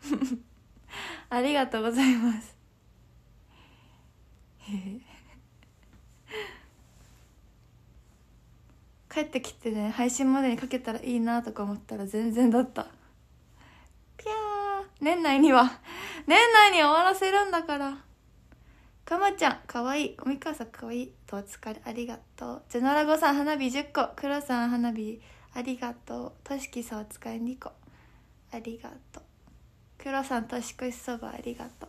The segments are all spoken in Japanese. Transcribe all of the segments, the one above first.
ありがとうございます帰ってきてね配信までにかけたらいいなとか思ったら全然だったピャー年内には年内に終わらせるんだからかまちゃん、かわいい。おみかわさん、かわいい。とお疲れ、ありがとう。ゼノラゴさん、花火10個。クロさん、花火、ありがとう。としきさん、お疲れ2個。ありがとう。黒さん年越しそばありがとう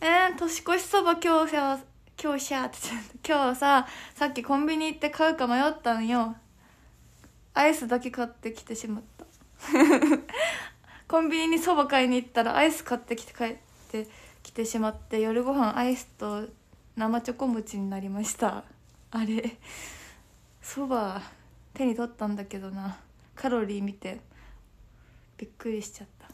えー、年越しそば今日さ今日シャーって今日ささっきコンビニ行って買うか迷ったのよアイスだけ買ってきてしまった コンビニにそば買いに行ったらアイス買ってきて帰ってきてしまって夜ご飯アイスと生チョコ餅になりましたあれそば手に取ったんだけどなカロリー見てびっくりしちゃった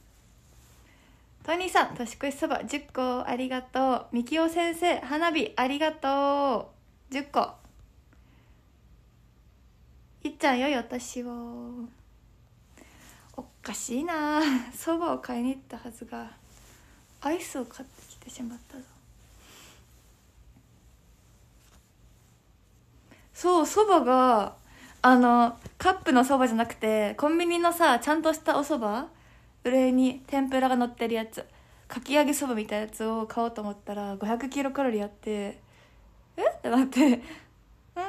トニーさん年越しそば10個ありがとうみきお先生花火ありがとう10個いっちゃんよい私をおかしいなそばを買いに行ったはずがアイスを買ってきてしまったぞそうそばがあのカップのそばじゃなくてコンビニのさちゃんとしたおそば上に天ぷらが乗ってるやつかき揚げそばみたいなやつを買おうと思ったら500キロカロリーあってえってなってえ っ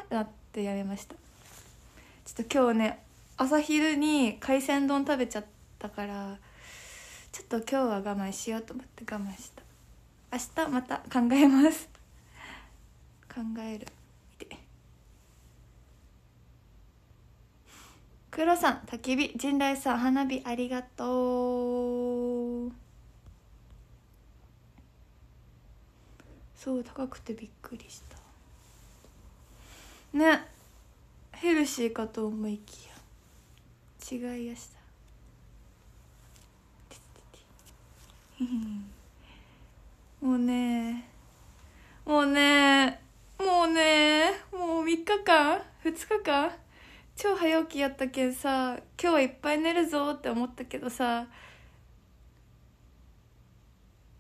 てなってやめましたちょっと今日ね朝昼に海鮮丼食べちゃったからちょっと今日は我慢しようと思って我慢した明日また考えます考える黒さん焚き火陣雷さん花火ありがとうそう高くてびっくりしたねヘルシーかと思いきや違いやしたもうねもうねもうねもう3日間2日間超早起きやったけんさ今日はいっぱい寝るぞって思ったけどさ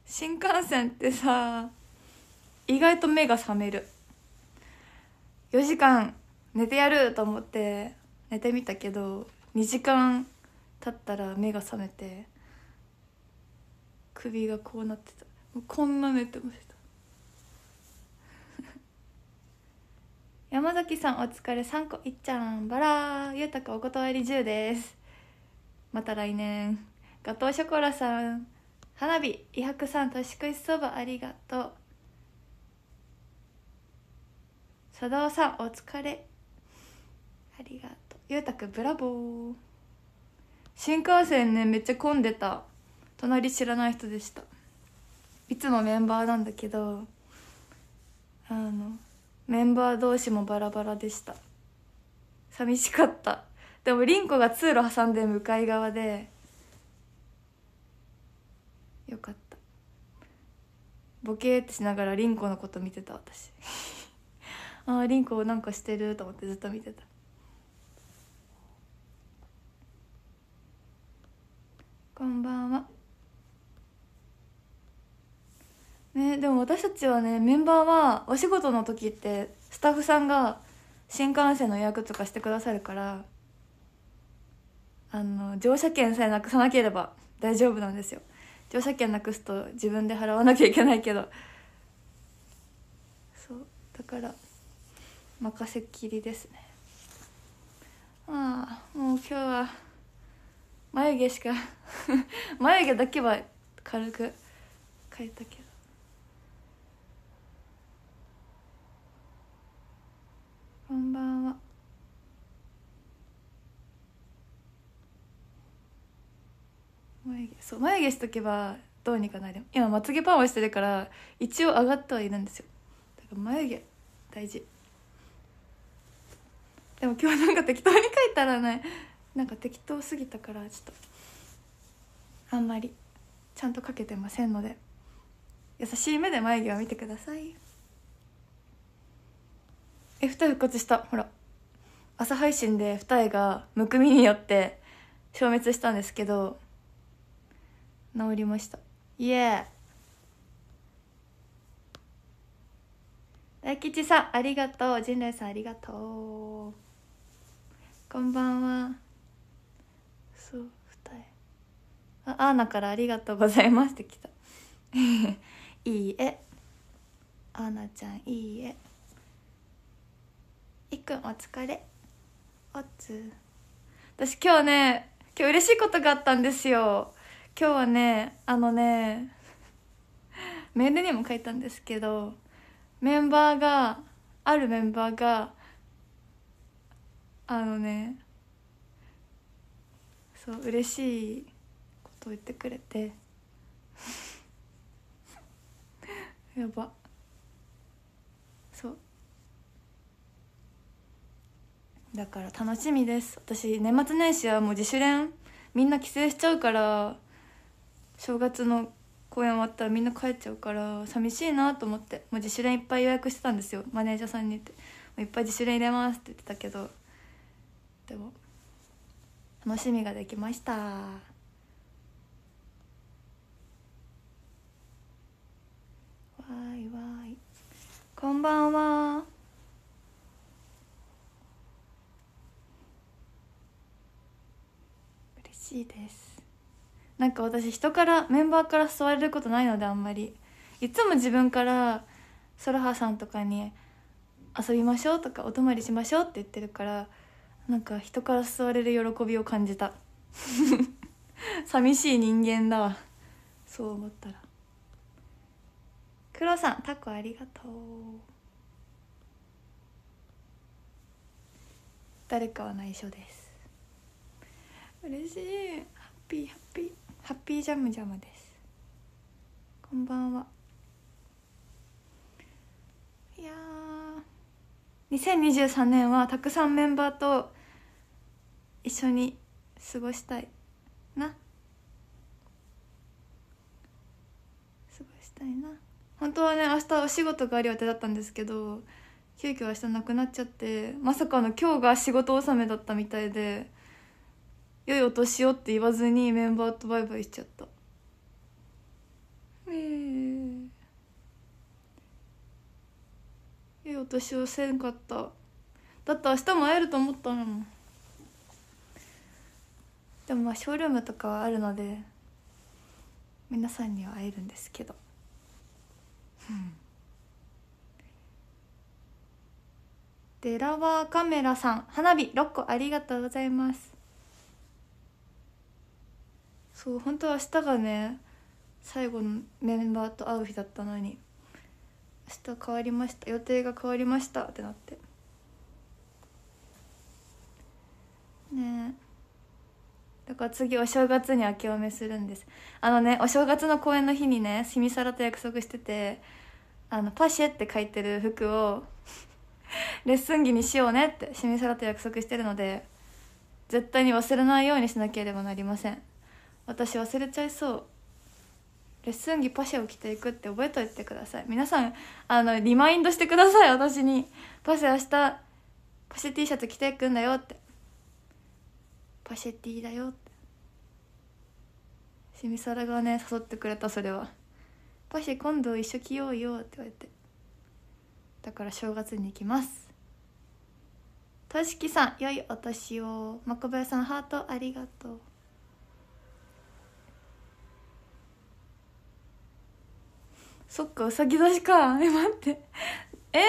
新幹線ってさ意外と目が覚める4時間寝てやると思って寝てみたけど2時間経ったら目が覚めて首がこうなってたこんな寝てました山崎さんお疲れ3個いっちゃんバラゆうたくお断り10ですまた来年ガトーショコラさん花火伊白さん年越しそばありがとう佐田さんお疲れありがとうゆうたくブラボー新幹線ねめっちゃ混んでた隣知らない人でしたいつもメンバーなんだけどあのメンバー同士もバラバラでした寂しかったでも凛子が通路挟んで向かい側でよかったボケってしながら凛子のこと見てた私 ああ凛子なんかしてると思ってずっと見てたこんばんはねでも私たちはねメンバーはお仕事の時ってスタッフさんが新幹線の予約とかしてくださるからあの乗車券さえなくさなければ大丈夫なんですよ乗車券なくすと自分で払わなきゃいけないけどそうだから任せっきりですねああもう今日は眉毛しか眉毛だけは軽く描いたけどこんばんは眉毛そう眉毛しとけばどうにかなる今まつげパーマしてるから一応上がってはいるんですよだから眉毛大事でも今日なんか適当に書いたらねなんか適当すぎたからちょっとあんまりちゃんと書けてませんので優しい目で眉毛を見てくださいえ二重復活したほら朝配信で二重がむくみによって消滅したんですけど治りましたイエー大吉さんありがとう人類さんありがとうこんばんはそう二重あアーナからありがとうございますって来た いいえアーナちゃんいいえくんお疲れおつ私今日ね今日嬉しいことがあったんですよ今日はねあのねメールにも書いたんですけどメンバーがあるメンバーがあのねそう嬉しいことを言ってくれて やばだから楽しみです私年末年始はもう自主練みんな帰省しちゃうから正月の公演終わったらみんな帰っちゃうから寂しいなと思ってもう自主練いっぱい予約してたんですよマネージャーさんに言って「いっぱい自主練入れます」って言ってたけどでも楽しみができましたわいわいこんばんはしいですなんか私人からメンバーから誘われることないのであんまりいつも自分からソラハさんとかに遊びましょうとかお泊まりしましょうって言ってるからなんか人から誘われる喜びを感じた 寂しい人間だわそう思ったらロさんタコありがとう誰かは内緒です嬉しいハッピーハッピーハッピージャムジャムですこんばんはいや2023年はたくさんメンバーと一緒に過ごしたいな過ごしたいな本当はね明日お仕事がある予定だったんですけど急遽明日なくなっちゃってまさかの今日が仕事納めだったみたいで良いお年をって言わずにメンバーとバイバイしちゃったええー、良いお年をせんかっただって明日も会えると思ったのもでもまあショールームとかはあるので皆さんには会えるんですけどうんデラワーカメラさん花火6個ありがとうございますそう本当は明日がね最後のメンバーと会う日だったのに明日変わりました予定が変わりましたってなってねだから次お正月に明けおめするんですあのねお正月の公演の日にねしみさらと約束しててあのパシェって書いてる服をレッスン着にしようねってしみさらと約束してるので絶対に忘れないようにしなければなりません私忘れちゃいそうレッスン着パシャを着ていくって覚えといてください皆さんあのリマインドしてください私にパシャ明日パシャ T シャツ着ていくんだよってパシャ T だよってシミサラがね誘ってくれたそれは「パシャ今度一緒着ようよ」って言われてだから正月に行きますとしきさん良いお年をコこヤさんハートありがとうそっかうさぎ年か え待ってえ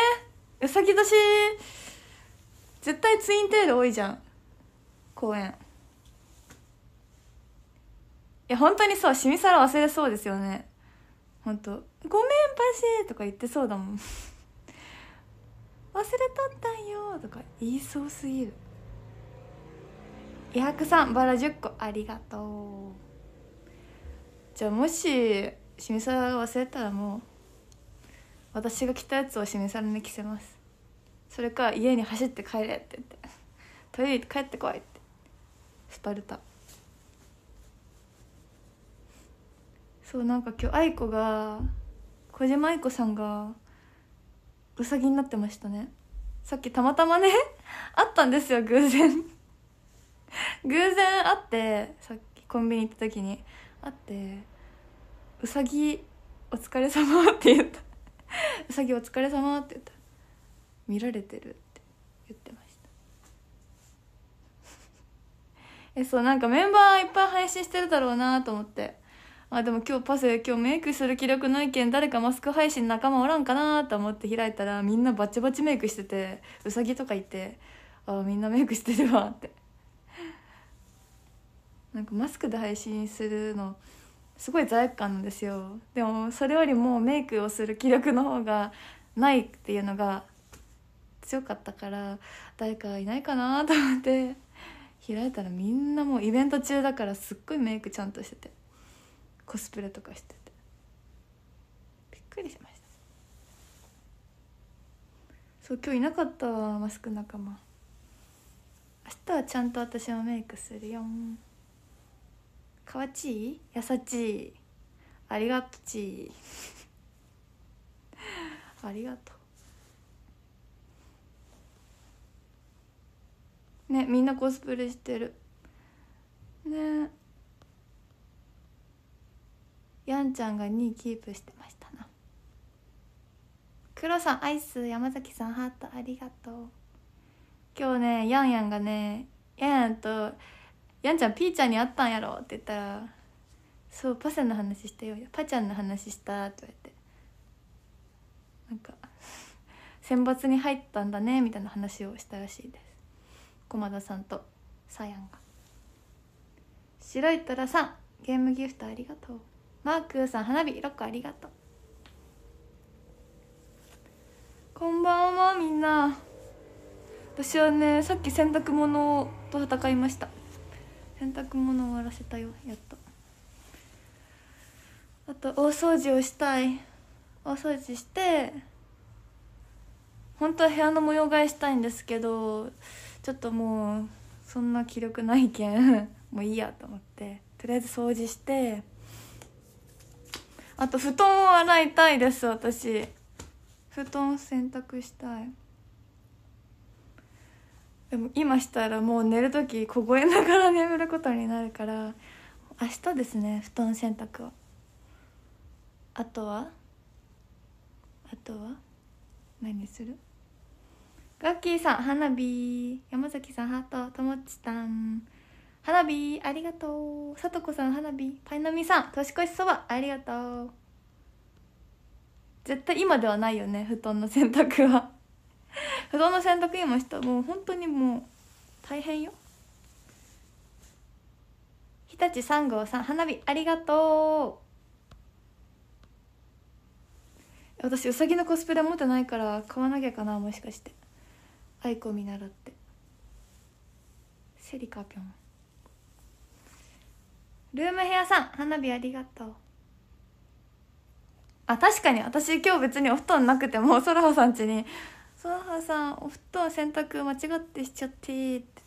ー、うさぎ年絶対ツインテール多いじゃん公園いや本当にそうしみさら忘れそうですよね本当ごめんパシー」とか言ってそうだもん 忘れとったんよとか言いそうすぎる矢作さんバラ10個ありがとうじゃあもし清水忘れたらもう私が着たやつを清水に着せますそれか家に走って帰れって言ってトイレ行って帰ってこいってスパルタそうなんか今日愛子が小島愛子さんがうさぎになってましたねさっきたまたまね あったんですよ偶然偶然会ってさっきコンビニ行った時に会ってうさぎお疲れ様って言ったうさぎお疲れ様って言った見られてるって言ってました えそうなんかメンバーいっぱい配信してるだろうなと思ってあでも今日パセ今日メイクする気力ないけん誰かマスク配信仲間おらんかなと思って開いたらみんなバチバチメイクしててうさぎとかいてあみんなメイクしてるわってなんかマスクで配信するのすごい罪悪感なんですよでもそれよりもメイクをする気力の方がないっていうのが強かったから誰かいないかなと思って開いたらみんなもうイベント中だからすっごいメイクちゃんとしててコスプレとかしててびっくりしましたそう今日いなかったわマスク仲間明日はちゃんと私もメイクするよんかわちいやさちいありがとちい ありがとうねみんなコスプレしてるねやんちゃんが2位キープしてましたな黒さんアイス山崎さんハートありがとう今日ねやんやんがねやんやんとやんちゃんピーちゃんに会ったんやろ」って言ったら「そうパセの話したよパちゃんの話した」って言われてなんか「選抜に入ったんだね」みたいな話をしたらしいです駒田さんとサヤンが白い虎さんゲームギフトありがとうマークさん花火6個ありがとうこんばんはみんな私はねさっき洗濯物と戦いました洗濯物終わらせたよやっとあと大掃除をしたい大掃除して本当は部屋の模様替えしたいんですけどちょっともうそんな気力ないけん もういいやと思ってとりあえず掃除してあと布団を洗いたいです私布団洗濯したいでも今したらもう寝る時凍えながら眠ることになるから明日ですね布団洗濯はあとはあとは何するガッキーさん花火山崎さんハートともっちさん花火ありがとうさとこさん花火パイのみさん年越しそばありがとう絶対今ではないよね布団の洗濯は不動の洗濯もしたもう本当にもう大変よ日立三号さん花火ありがとう私うさぎのコスプレ持ってないから買わなきゃかなもしかしてアイコ見習ってセリカぴょんルームヘアさん花火ありがとうあ確かに私今日別にお布団なくてもソラホさんちにソワハさんお布団洗濯間違ってしちゃって」って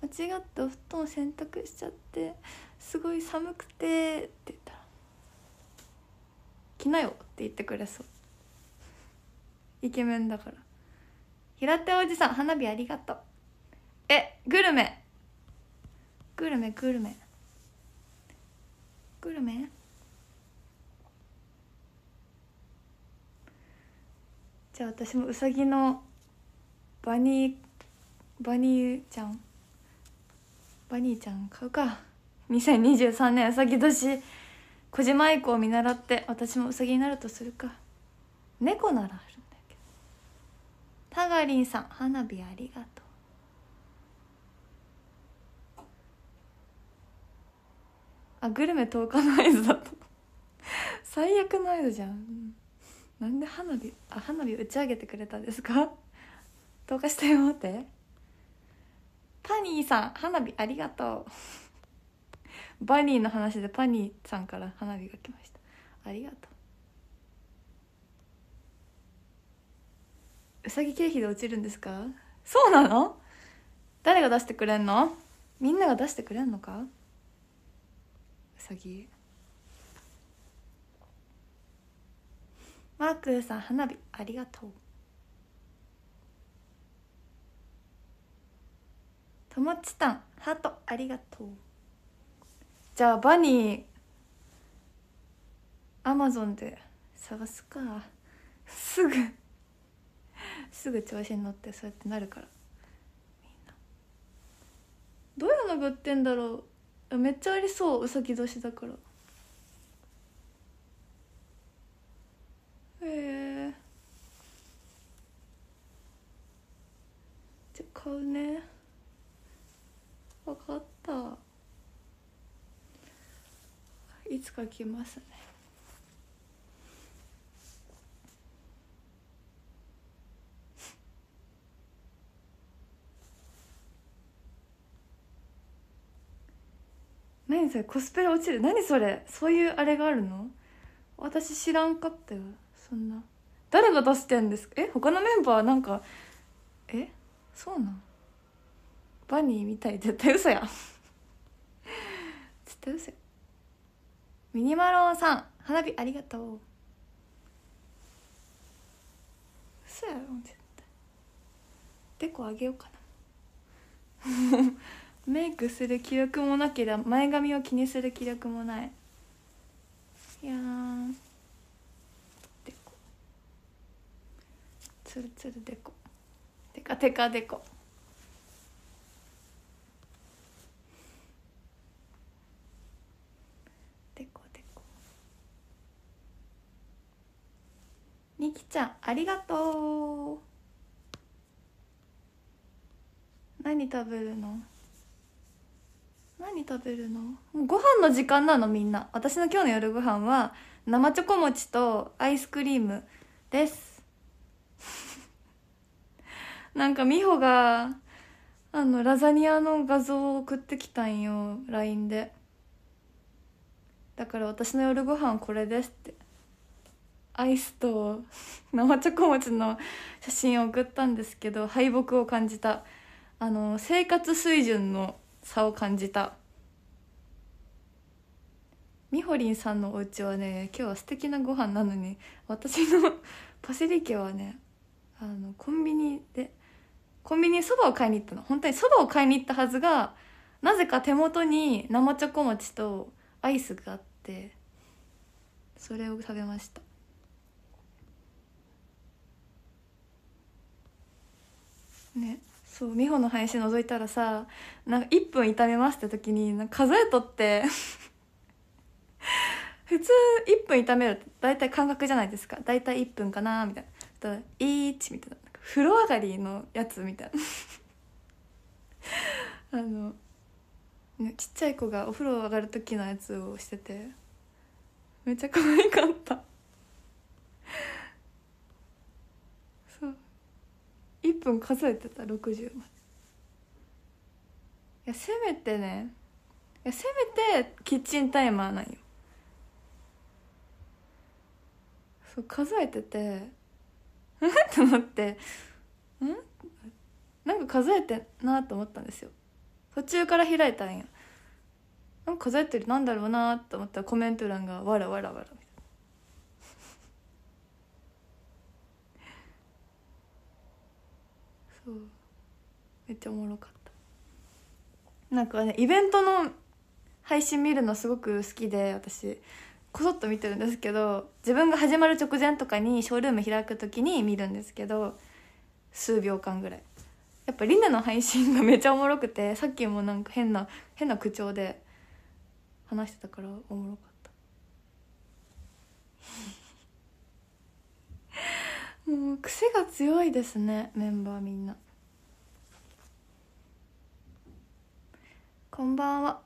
言って間違ってお布団洗濯しちゃってすごい寒くて」って言ったら「着なよ」って言ってくれそうイケメンだから平手おじさん花火ありがとうえグルメグルメグルメグルメじゃあ私もうさぎのバニーバニーちゃんバニーちゃん買うか2023年うさぎ年小島愛子を見習って私もうさぎになるとするか猫ならあるんだけどタガリンさん花火ありがとうあグルメ10日の合図だった最悪の合図じゃんなんで花火あ花火打ち上げてくれたんですか どうかしたよってパニーさん花火ありがとう バニーの話でパニーさんから花火が来ましたありがとううさぎ経費で落ちるんですかそうなの誰が出してくれんのみんなが出してくれんのかうさぎマークさん花火ありがとう友もちたんハートありがとうじゃあバニーアマゾンで探すかすぐすぐ調子に乗ってそうやってなるからみんなどういうのが売ってんだろうめっちゃありそううさぎ年だからへえじゃ買うね分かったいつか来ますね 何それコスプレ落ちる何それそういうあれがあるの私知らんかったよそんな誰が出してんですかえ他のメンバーなんかえそうなんバニーみたい絶対嘘や 絶対嘘やミニマロンさん花火ありがとう嘘やろ絶対デコあげようかな メイクする気力もなければ前髪を気にする気力もないいやツルツルデコテカテカデコデコデコみきちゃんありがとう何食べるの何食べるのもうご飯の時間なのみんな私の今日の夜ご飯は生チョコ餅とアイスクリームですなんか美穂があのラザニアの画像を送ってきたんよ LINE でだから私の夜ご飯これですってアイスと生チョコ餅の写真を送ったんですけど敗北を感じたあの生活水準の差を感じたみほりんさんのお家はね今日は素敵なご飯なのに私のパセリ家はねあのコンビニでコンビニにそばを買いに行ったの本当にそばを買いに行ったはずがなぜか手元に生チョコ餅とアイスがあってそれを食べましたねそう美穂の林覗いたらさなんか1分炒めますって時になんか数えとって 普通1分炒めるて大体感覚じゃないですか大体1分かなみたいな「1」みたいな風呂上がりのやつみたいなあの、ね、ちっちゃい子がお風呂上がる時のやつをしててめっちゃ可愛かったそう1分数えてた60までいやせめてねいやせめてキッチンタイマーなんよそう数えてて と思ってんなんか数えてなと思ったんですよ途中から開いたんやなんか数えてるなんだろうなと思ったらコメント欄がわらわらわらみたいなそうめっちゃおもろかったなんかねイベントの配信見るのすごく好きで私こそっと見てるんですけど自分が始まる直前とかにショールーム開く時に見るんですけど数秒間ぐらいやっぱりナの配信がめちゃおもろくてさっきもなんか変な変な口調で話してたからおもろかった もう癖が強いですねメンバーみんなこんばんは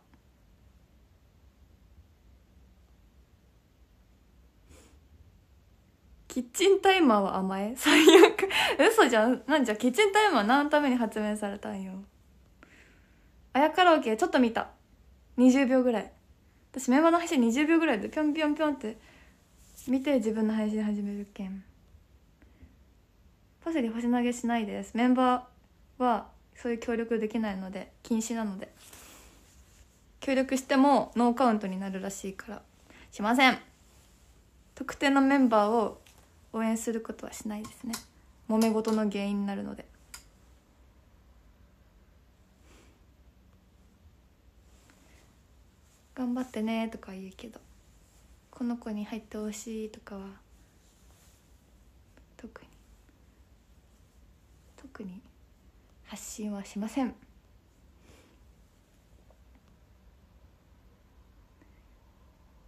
キッチンタイマーは甘え 最悪嘘じゃんなんじゃキッチンタイマー何のために発明されたんよあやカラオケちょっと見た20秒ぐらい私メンバーの配信20秒ぐらいでぴょんぴょんぴょんって見て自分の配信始めるけんパセリ星投げしないですメンバーはそういう協力できないので禁止なので協力してもノーカウントになるらしいからしません特定のメンバーを応援することはしないですね揉め事の原因になるので頑張ってねとか言うけどこの子に入ってほしいとかは特に特に発信はしません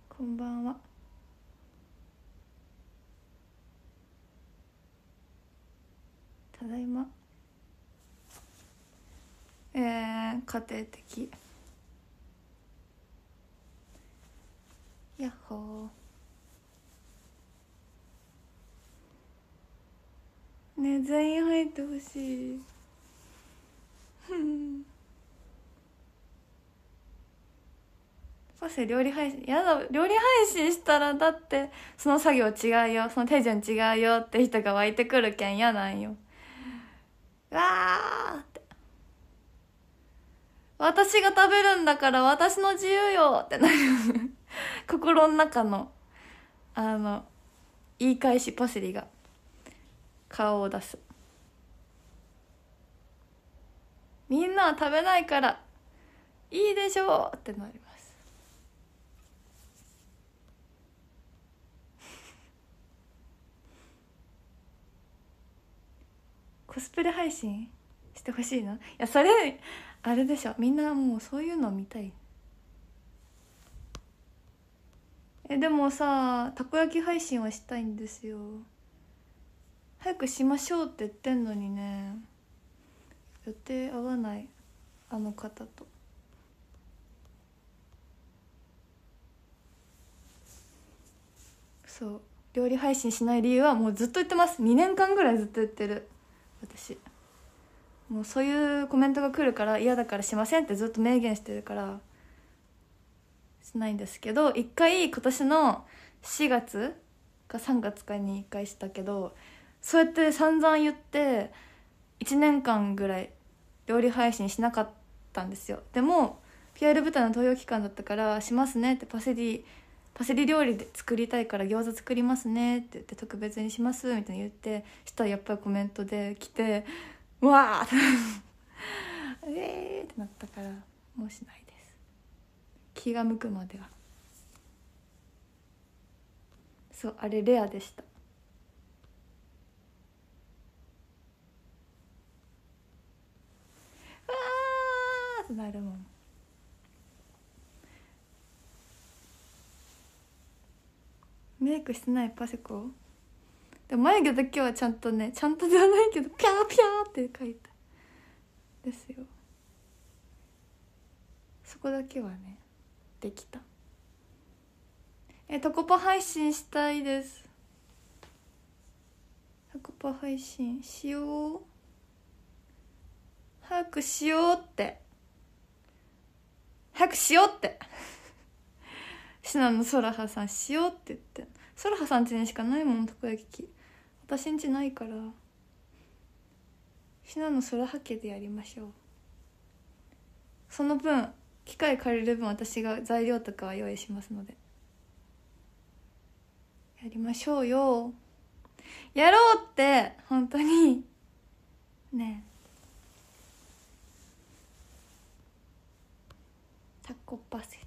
こんばんはただいまえー、家庭的やっほーね全員入ってほしいパセ料理配信やだ料理配信したらだってその作業違うよその手順違うよって人が湧いてくるけん嫌なんよわーって。私が食べるんだから私の自由よってなる心の中の、あの、言い返しパセリが顔を出す。みんなは食べないからいいでしょうってなる。コスプレ配信してほしいないやそれあれでしょみんなもうそういうの見たいえでもさたこ焼き配信はしたいんですよ早くしましょうって言ってんのにね予定合わないあの方と。そう料理配信しない理由はもうずっと言ってます2年間ぐらいずっと言ってる私もうそういうコメントが来るから嫌だからしませんってずっと明言してるからしないんですけど一回今年の4月か3月かに1回したけどそうやって散々言って1年間ぐらい料理配信しなかったんですよでも PR 舞台の投票期間だったからしますねってパセリパセリ料理で作りたいから餃子作りますね」って言って「特別にします」みたいに言ってしたらやっぱりコメントで来て「うわあえー」えってなったからもうしないです気が向くまではそうあれレアでしたわあってなるもんメイクしてないパセコで眉毛だけはちゃんとねちゃんとじゃないけどピャーピャーって書いたですよそこだけはねできたえタコパ配信したいですタコパ配信しよう早くしようって早くしようってノソラハさんしようって言ってそらはさんちにしかないもんたこ焼き器私んちないから信のそらはけでやりましょうその分機械借りる分私が材料とかは用意しますのでやりましょうよやろうって本当にねえタコパセ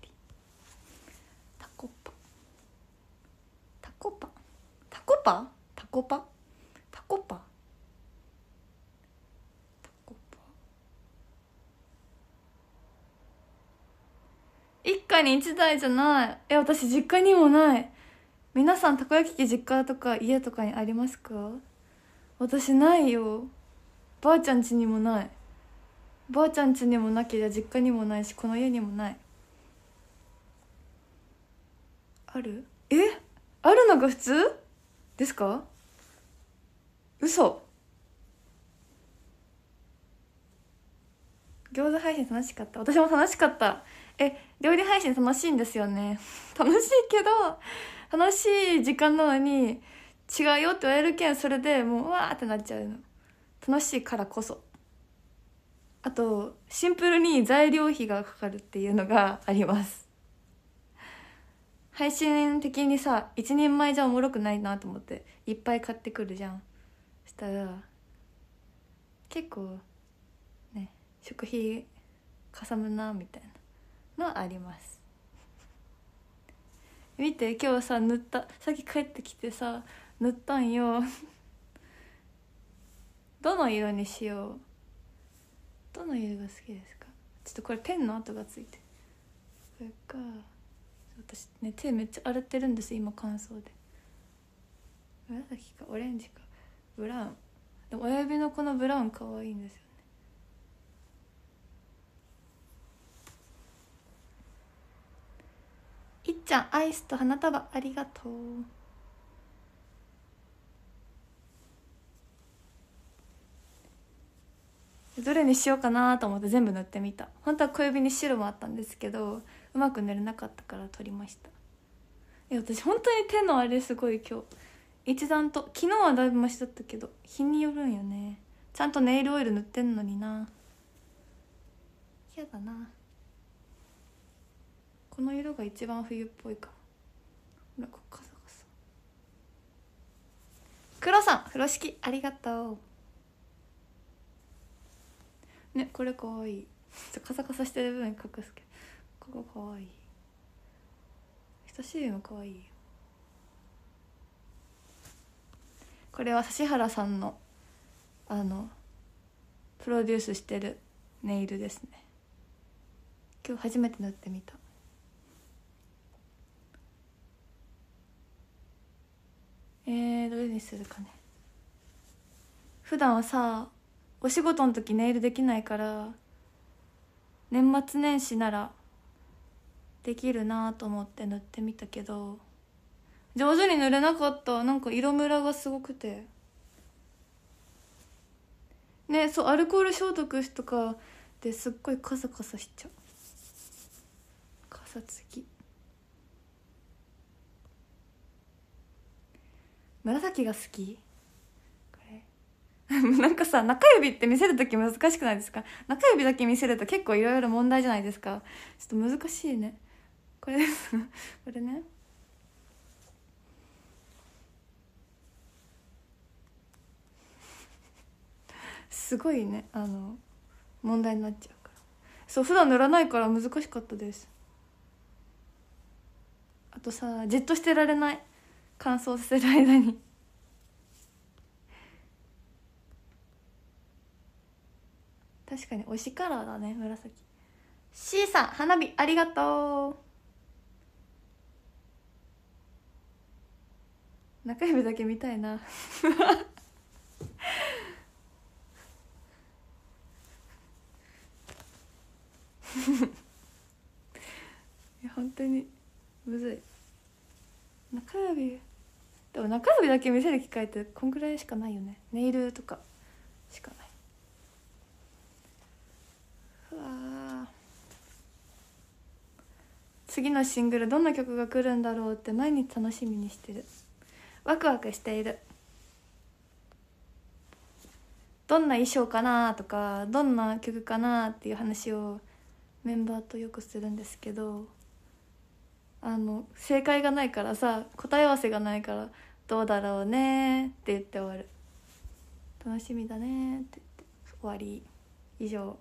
コパタコパタコパタコパ一家に一台じゃないえ私実家にもない皆さんたこ焼き器実家とか家とかにありますか私ないよばあちゃん家にもないばあちゃん家にもなきゃ実家にもないしこの家にもないあるえあるのが普通ですか嘘餃子配信楽しかった私も楽しかったえ料理配信楽しいんですよね 楽しいけど楽しい時間なのに違うよって言われるけんそれでもううわーってなっちゃうの楽しいからこそあとシンプルに材料費がかかるっていうのがあります配信的にさ一人前じゃおもろくないなと思っていっぱい買ってくるじゃんしたら結構ね食費かさむなみたいなのあります 見て今日さ塗ったさっき帰ってきてさ塗ったんよ どの色にしようどの色が好きですかちょっとこれペンの跡がついてそれか私ね手めっちゃ洗ってるんです今乾燥で紫かオレンジかブラウンでも親指のこのブラウン可愛いんですよねいっちゃんアイスと花束ありがとうどれにしようかなと思って全部塗ってみた本当は小指に白もあったんですけどうまく塗れなかったから取りましたえ私本当に手のあれすごい今日一段と昨日はだいぶマシだったけど日によるんよねちゃんとネイルオイル塗ってんのにな嫌だなこの色が一番冬っぽいかほらこっかさかさ黒さん風呂敷ありがとうねこれかわいいちょっとカサカサしてる部分隠すけどここかわいい人もかわいいこれは指原さんのあのプロデュースしてるネイルですね今日初めて塗ってみたえー、どれにするかね普段はさお仕事の時ネイルできないから年末年始ならできるなと思って塗ってみたけど上手に塗れなかったなんか色ムラがすごくてねそうアルコール消毒とかですっごいカサカサしちゃうカサつき紫が好きこれ なんかさ中指って見せる時難しくないですか中指だけ見せると結構いろいろ問題じゃないですかちょっと難しいねこれですこれねすごいねあの問題になっちゃうからそう普段塗らないから難しかったですあとさじっとしてられない乾燥させる間に確かに推しカラーだね紫 C さん花火ありがとう中指だけ見たいな いや本当にむずい中指でも中指だけ見せる機会ってこんぐらいしかないよねネイルとかしかないうわ次のシングルどんな曲が来るんだろうって毎日楽しみにしてるワクワクしているどんな衣装かなとかどんな曲かなっていう話をメンバーとよくするんですけどあの正解がないからさ答え合わせがないから「どうだろうね」って言って終わる「楽しみだね」って言って終わり以上。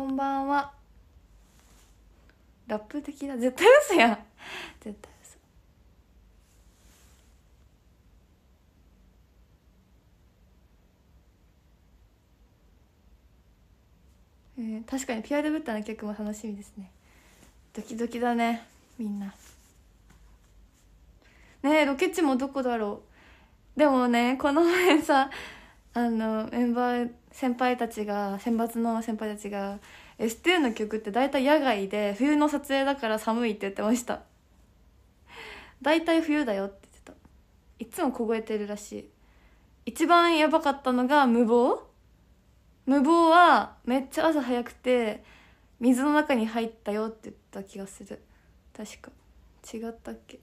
こんばんはラップ的な絶対嘘やん絶対嘘えー、確かにピアノブッダの曲も楽しみですねドキドキだねみんなねえロケ地もどこだろうでもねこの前さあのメンバー先輩たちが選抜の先輩たちが S2 の曲って大体野外で冬の撮影だから寒いって言ってました大体冬だよって言ってたいつも凍えてるらしい一番やばかったのが無謀無謀はめっちゃ朝早くて水の中に入ったよって言った気がする確か違ったっけ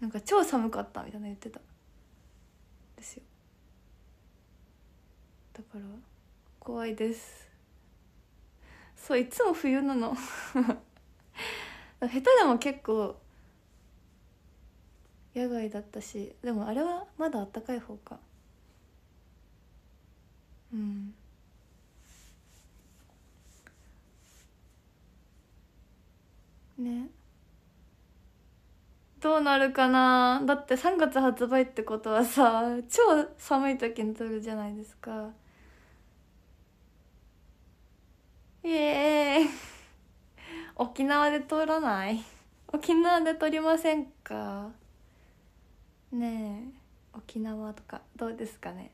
なんか超寒かったみたいな言ってたですよだから怖いですそういつも冬なの 下手でも結構野外だったしでもあれはまだあったかい方かうんねどうなるかなだって3月発売ってことはさ超寒い時に撮るじゃないですかイエーイ沖縄で撮らない沖縄で撮りませんかねえ沖縄とかどうですかね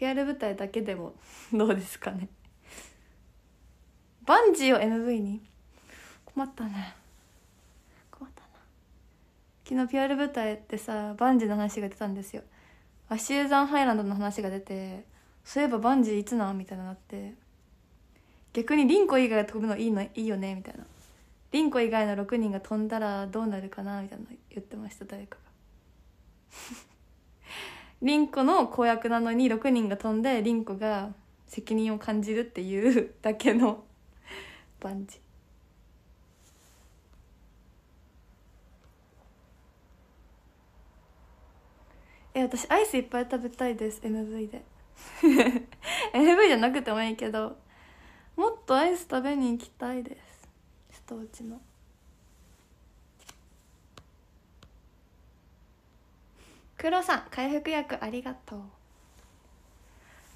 リアル舞台だけでも どうですかねバンジーを MV に困ったね困ったな昨日ピ r ル舞台ってさバンジーの話が出たんですよアシューザンハイランドの話が出てそういえばバンジーいつなみたいなのあって逆にンコ以外が飛ぶのいいのいいよねみたいなンコ以外の6人が飛んだらどうなるかなみたいな言ってました誰かが リンコの公約なのに6人が飛んでリンコが責任を感じるっていうだけの バンジえ私アイスいっぱい食べたいです MV で MV じゃなくてもいいけどもっとアイス食べに行きたいです瀬戸内の黒さん回復薬ありがと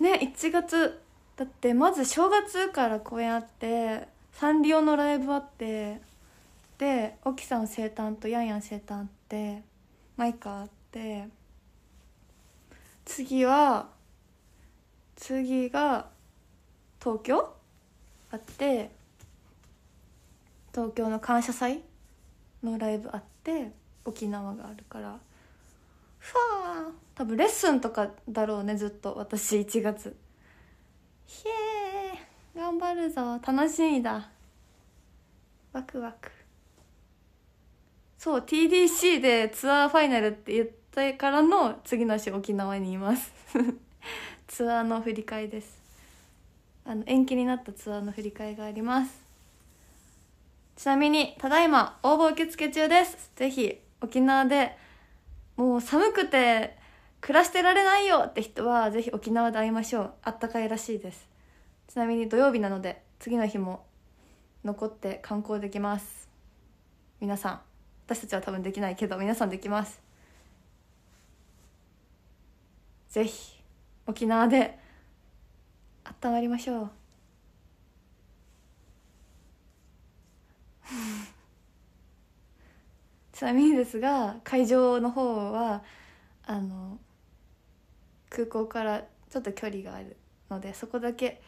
うね1月だってまず正月から公演あってサンリオのライブあってで沖さん生誕とヤンヤン生誕あってマイカあって次は次が東京あって東京の感謝祭のライブあって沖縄があるからファー多分レッスンとかだろうねずっと私1月ひえ頑張るぞ楽しみだワクワクそう TDC でツアーファイナルって言ってからの次の週沖縄にいます ツアーの振り返りですあの延期になったツアーの振り替りがありますちなみにただいま応募受付中ですぜひ沖縄でもう寒くて暮らしてられないよって人はぜひ沖縄で会いましょうあったかいらしいですちなみに土曜日なので次の日も残って観光できます皆さん私たちは多分できないけど皆さんできますぜひ沖縄で温まりましょう ちなみにですが会場の方はあの空港からちょっと距離があるのでそこだけ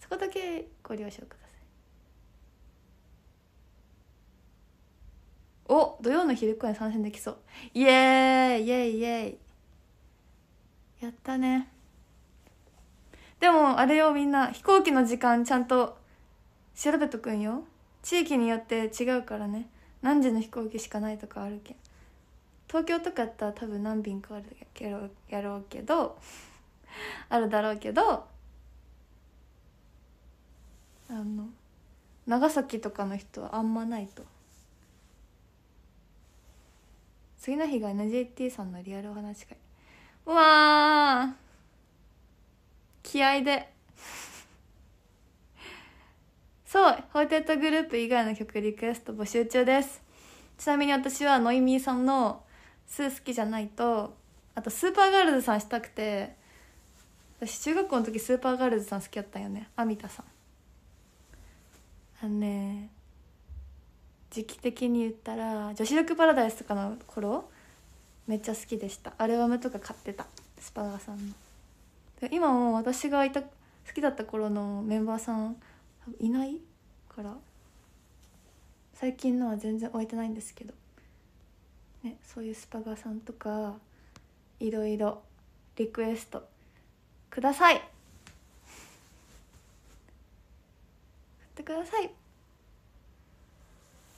そこだけご了承くださいお土曜の昼公演参戦できそうイエーイイエーイイエーイやったねでもあれよみんな飛行機の時間ちゃんと調べとくんよ地域によって違うからね何時の飛行機しかないとかあるけん東京とかやったら多分何便かあるやろやろうけどあるだろうけどあの長崎とかの人はあんまないと次の日が n g t さんのリアルお話会うわ気合で そうホーテッドグループ以外の曲リクエスト募集中ですちなみに私はノイミーさんの「スー好きじゃないと」あとスーパーガールズさんしたくて私中学校の時スーパーガールズさん好きやったんよねアミタさんあのね時期的に言ったら女子力パラダイスとかの頃めっちゃ好きでしたアルバムとか買ってたスパガさんの。今も私がいた好きだった頃のメンバーさんいないから最近のは全然終えてないんですけど、ね、そういうスパガさんとかいろいろリクエストくださいってください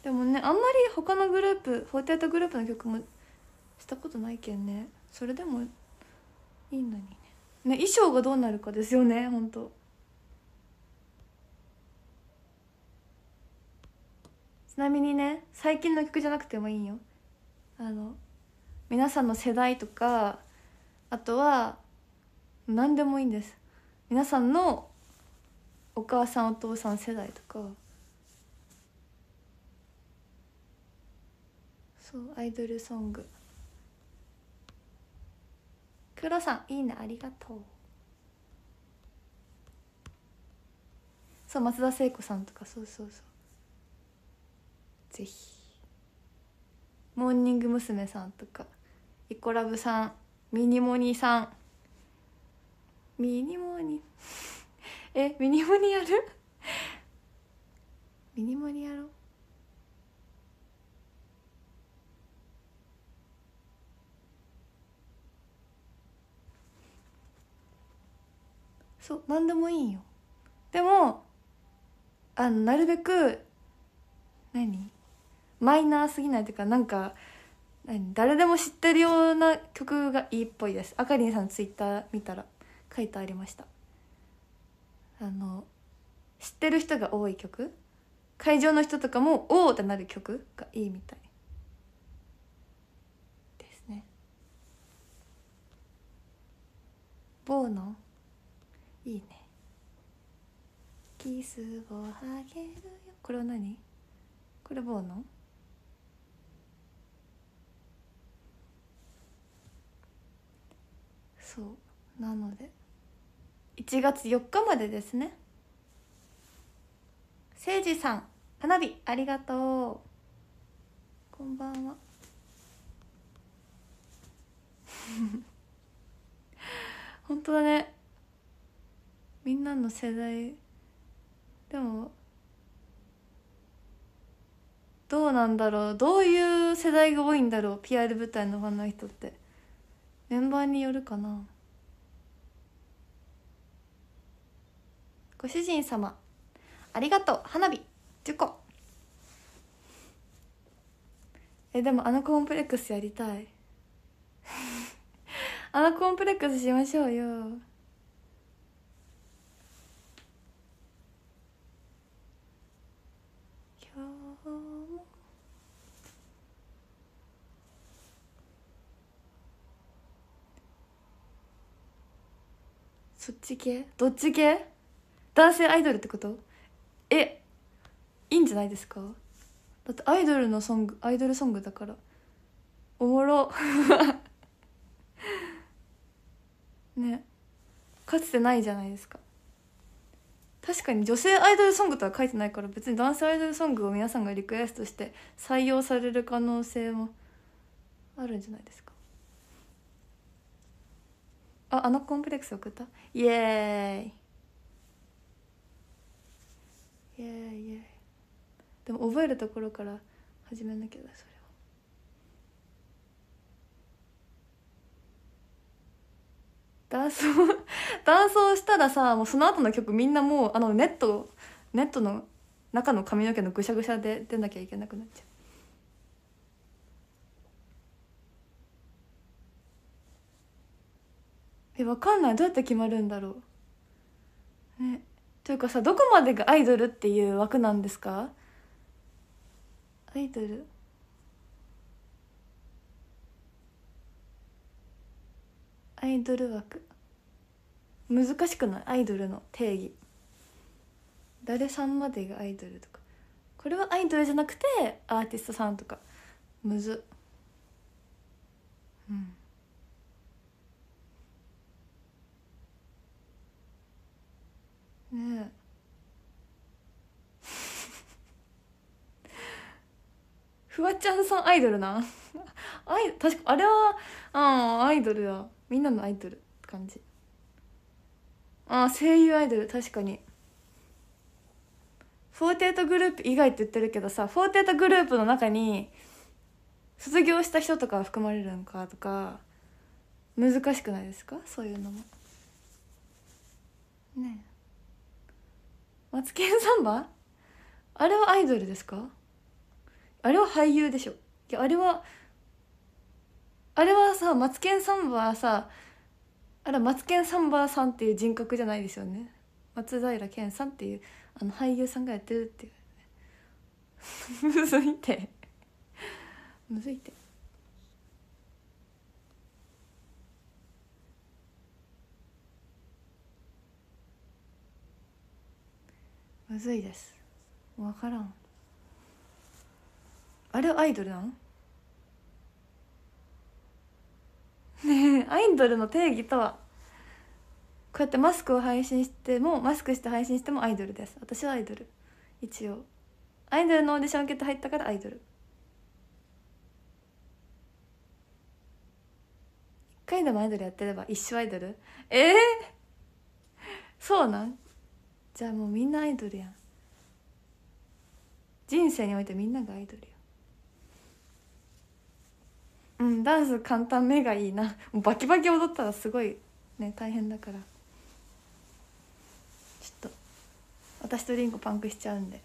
でもねあんまり他のグループ48グループの曲もしたことないけんねそれでもいいのにね衣装がどうなるかですよね本当ちなみにね最近の曲じゃなくてもいいよあの皆さんの世代とかあとは何でもいいんです皆さんのお母さんお父さん世代とかそうアイドルソング黒さんいいねありがとうそう松田聖子さんとかそうそうそうぜひモーニング娘。さんとかイコラブさんミニモニさんミニモニ えミニモニやる ミニモニやろうそう何でもいいよでもあのなるべく何マイナーすぎないというかなんか何誰でも知ってるような曲がいいっぽいですあかりんさんツイッター見たら書いてありましたあの知ってる人が多い曲会場の人とかも「おお!」ってなる曲がいいみたいですねボーノいいねキスをあげるよこれは何これボーノそうなので1月4日までですねせいじさん花火ありがとうこんばんは 本当だねみんなの世代でもどうなんだろうどういう世代が多いんだろう PR 舞台のファンの人ってメンバーによるかなご主人様ありがとう花火10個えでもあのコンプレックスやりたい あのコンプレックスしましょうよそっち系どっち系男性アイドルってことえいいんじゃないですかだってアイドルのソングアイドルソングだからおもろ ねかつてないじゃないですか確かに女性アイドルソングとは書いてないから別に男性アイドルソングを皆さんがリクエストして採用される可能性もあるんじゃないですかああのコンプレックス送ったイエーイイエーイイエーイでも覚えるところから始めなきゃだそれはダンスを ダンスをしたらさもうその後の曲みんなもうあのネットネットの中の髪の毛のぐしゃぐしゃで出なきゃいけなくなっちゃうえ分かんないどうやって決まるんだろうねというかさどこまでがアイドルっていう枠なんですかアイドルアイドル枠難しくないアイドルの定義誰さんまでがアイドルとかこれはアイドルじゃなくてアーティストさんとかむずうんね フワちゃんさんアイドルな アイ確かあれはうんアイドルだみんなのアイドルって感じああ声優アイドル確かにフォーテートグループ以外って言ってるけどさフォーテートグループの中に卒業した人とか含まれるのかとか難しくないですかそういうのもねえマツケンサンバあれはアイドルですかあれは俳優でしょいやあれはあれはさマツケンサンバはさあれマツケンサンバさんっていう人格じゃないですよね松平健さんっていうあの俳優さんがやってるっていう むずいて むずいてむずいです分からんあれアイドルなんねえアイドルの定義とはこうやってマスクを配信してもマスクして配信してもアイドルです私はアイドル一応アイドルのオーディション受けて入ったからアイドル一回でもアイドルやってれば一生アイドルええー、そうなんじゃあもうみんなアイドルやん人生においてみんながアイドルようんダンス簡単目がいいなバキバキ踊ったらすごいね大変だからちょっと私とリンゴパンクしちゃうんで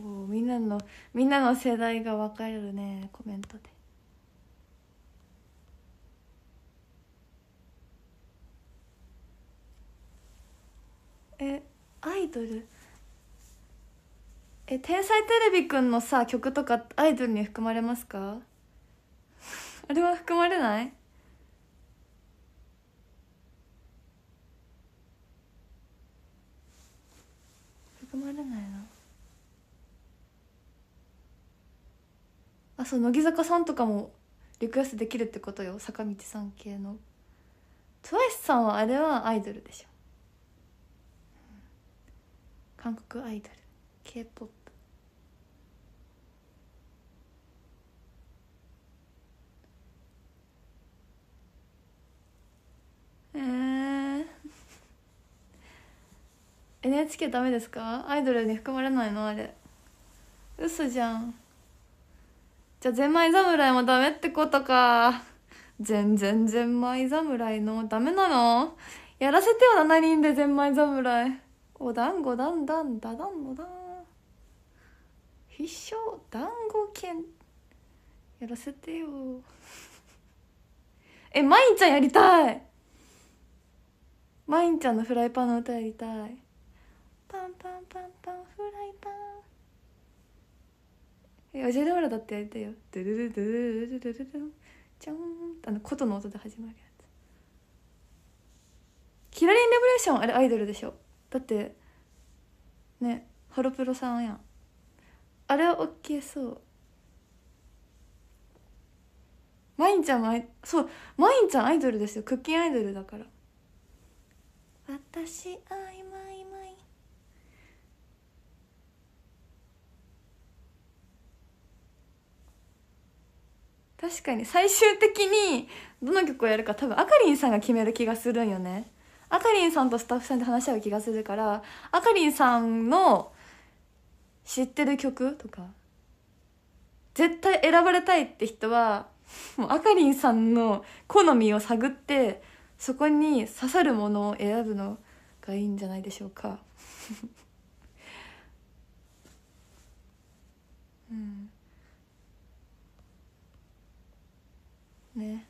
みんなのみんなの世代が分かれるねコメントで。えアイドルえ天才テレビくんのさ曲とかアイドルに含まれますか あれは含まれない含まれないなあそう乃木坂さんとかもリクエストできるってことよ坂道さん系の TWICE さんはあれはアイドルでしょ韓国アイドル k p o p えー、NHK ダメですかアイドルに含まれないのあれ嘘じゃんじゃあゼンマイ侍もダメってことか全然ゼンマイ侍のダメなのやらせてよ7人でゼンマイ侍お団子だんだんだだんごだん必勝団子券やらせてよえマインちゃんやりたいマインちゃんのフライパンの歌やりたいパンパンパンパンフライパン教えてもらっだってやりたいよドゥルルドゥルルルルルルチョンあの琴の音で始まるやつキラリンレボリューションあれアイドルでしょだってねハロプロさんやんあれは OK そうマインちゃんもい、そうマインちゃんアイドルですよクッキンアイドルだから私ま確かに最終的にどの曲をやるか多分あかりんさんが決める気がするんよねあかりんさんとスタッフさんで話し合う気がするからあかりんさんの知ってる曲とか絶対選ばれたいって人はもうあかりんさんの好みを探ってそこに刺さるものを選ぶのがいいんじゃないでしょうか うんね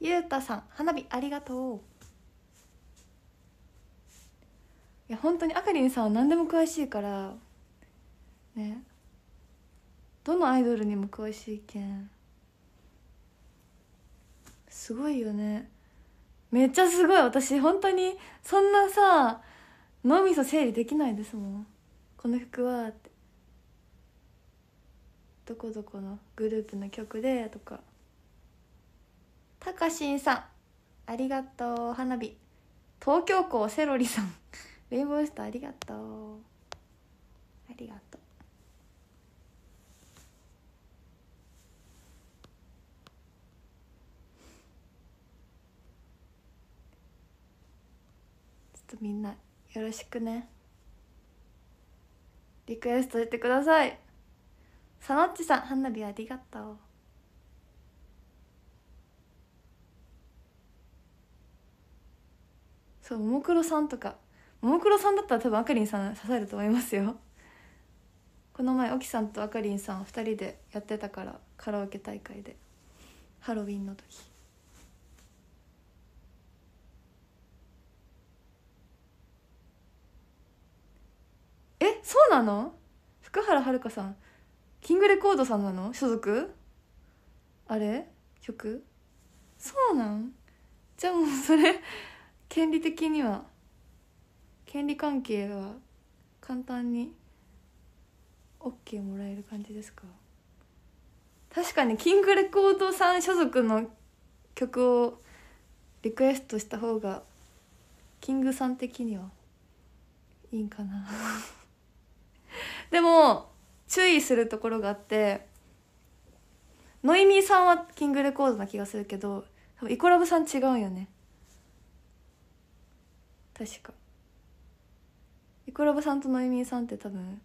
ゆうたさん花火ありがとういや本当にあかりんさんは何でも詳しいからねどのアイドルにも詳しいけんすごいよねめっちゃすごい私本当にそんなさ脳みそ整理できないですもんこの服はってどこどこのグループの曲でとかたかしんさんありがとう花火東京港セロリさんレインボーストありがとうありがとうちょっとみんなよろしくねリクエストしてくださいさノっちさん花火ありがとうそうももクロさんとかももクロさんだったら多分あかりんさん刺さると思いますよこの前沖さんとあかりんさん2人でやってたからカラオケ大会でハロウィンの時えそうなの福原遥さんキングレコードさんなの所属あれ曲そうなんじゃあもうそれ権利的には権利関係は簡単に OK もらえる感じですか確かにキングレコードさん所属の曲をリクエストした方がキングさん的にはいいんかな でも注意するところがあってノイミーさんはキングレコードな気がするけどイコラブさん違うよね確かイコラブさんとノイミーさんって多分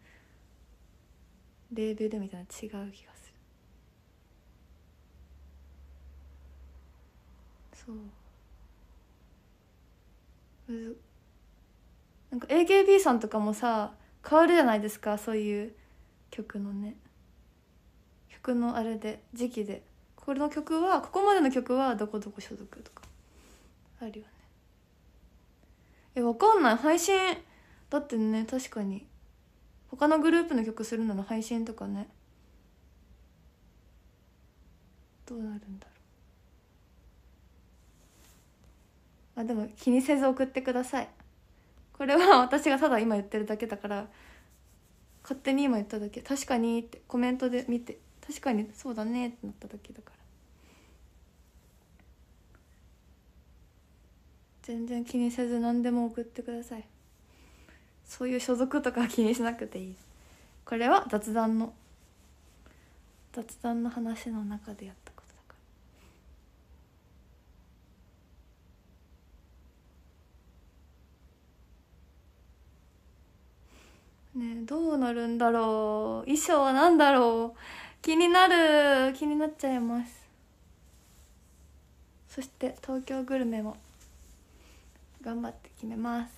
レーベルみたいな違う気がするそうなんか AKB さんとかもさ変わるじゃないですかそういう曲のね曲のあれで時期でこれの曲はここまでの曲はどこどこ所属とかあるよねえわかんない配信だってね確かに他のグループの曲するなら配信とかねどうなるんだろうあでも気にせず送ってくださいこれは私がただ今言ってるだけだから勝手に今言っただけ確かにってコメントで見て確かにそうだねってなっただけだから全然気にせず何でも送ってくださいそういう所属とか気にしなくていいこれは雑談の雑談の話の中でやったねどうなるんだろう衣装は何だろう気になる気になっちゃいますそして東京グルメも頑張って決めます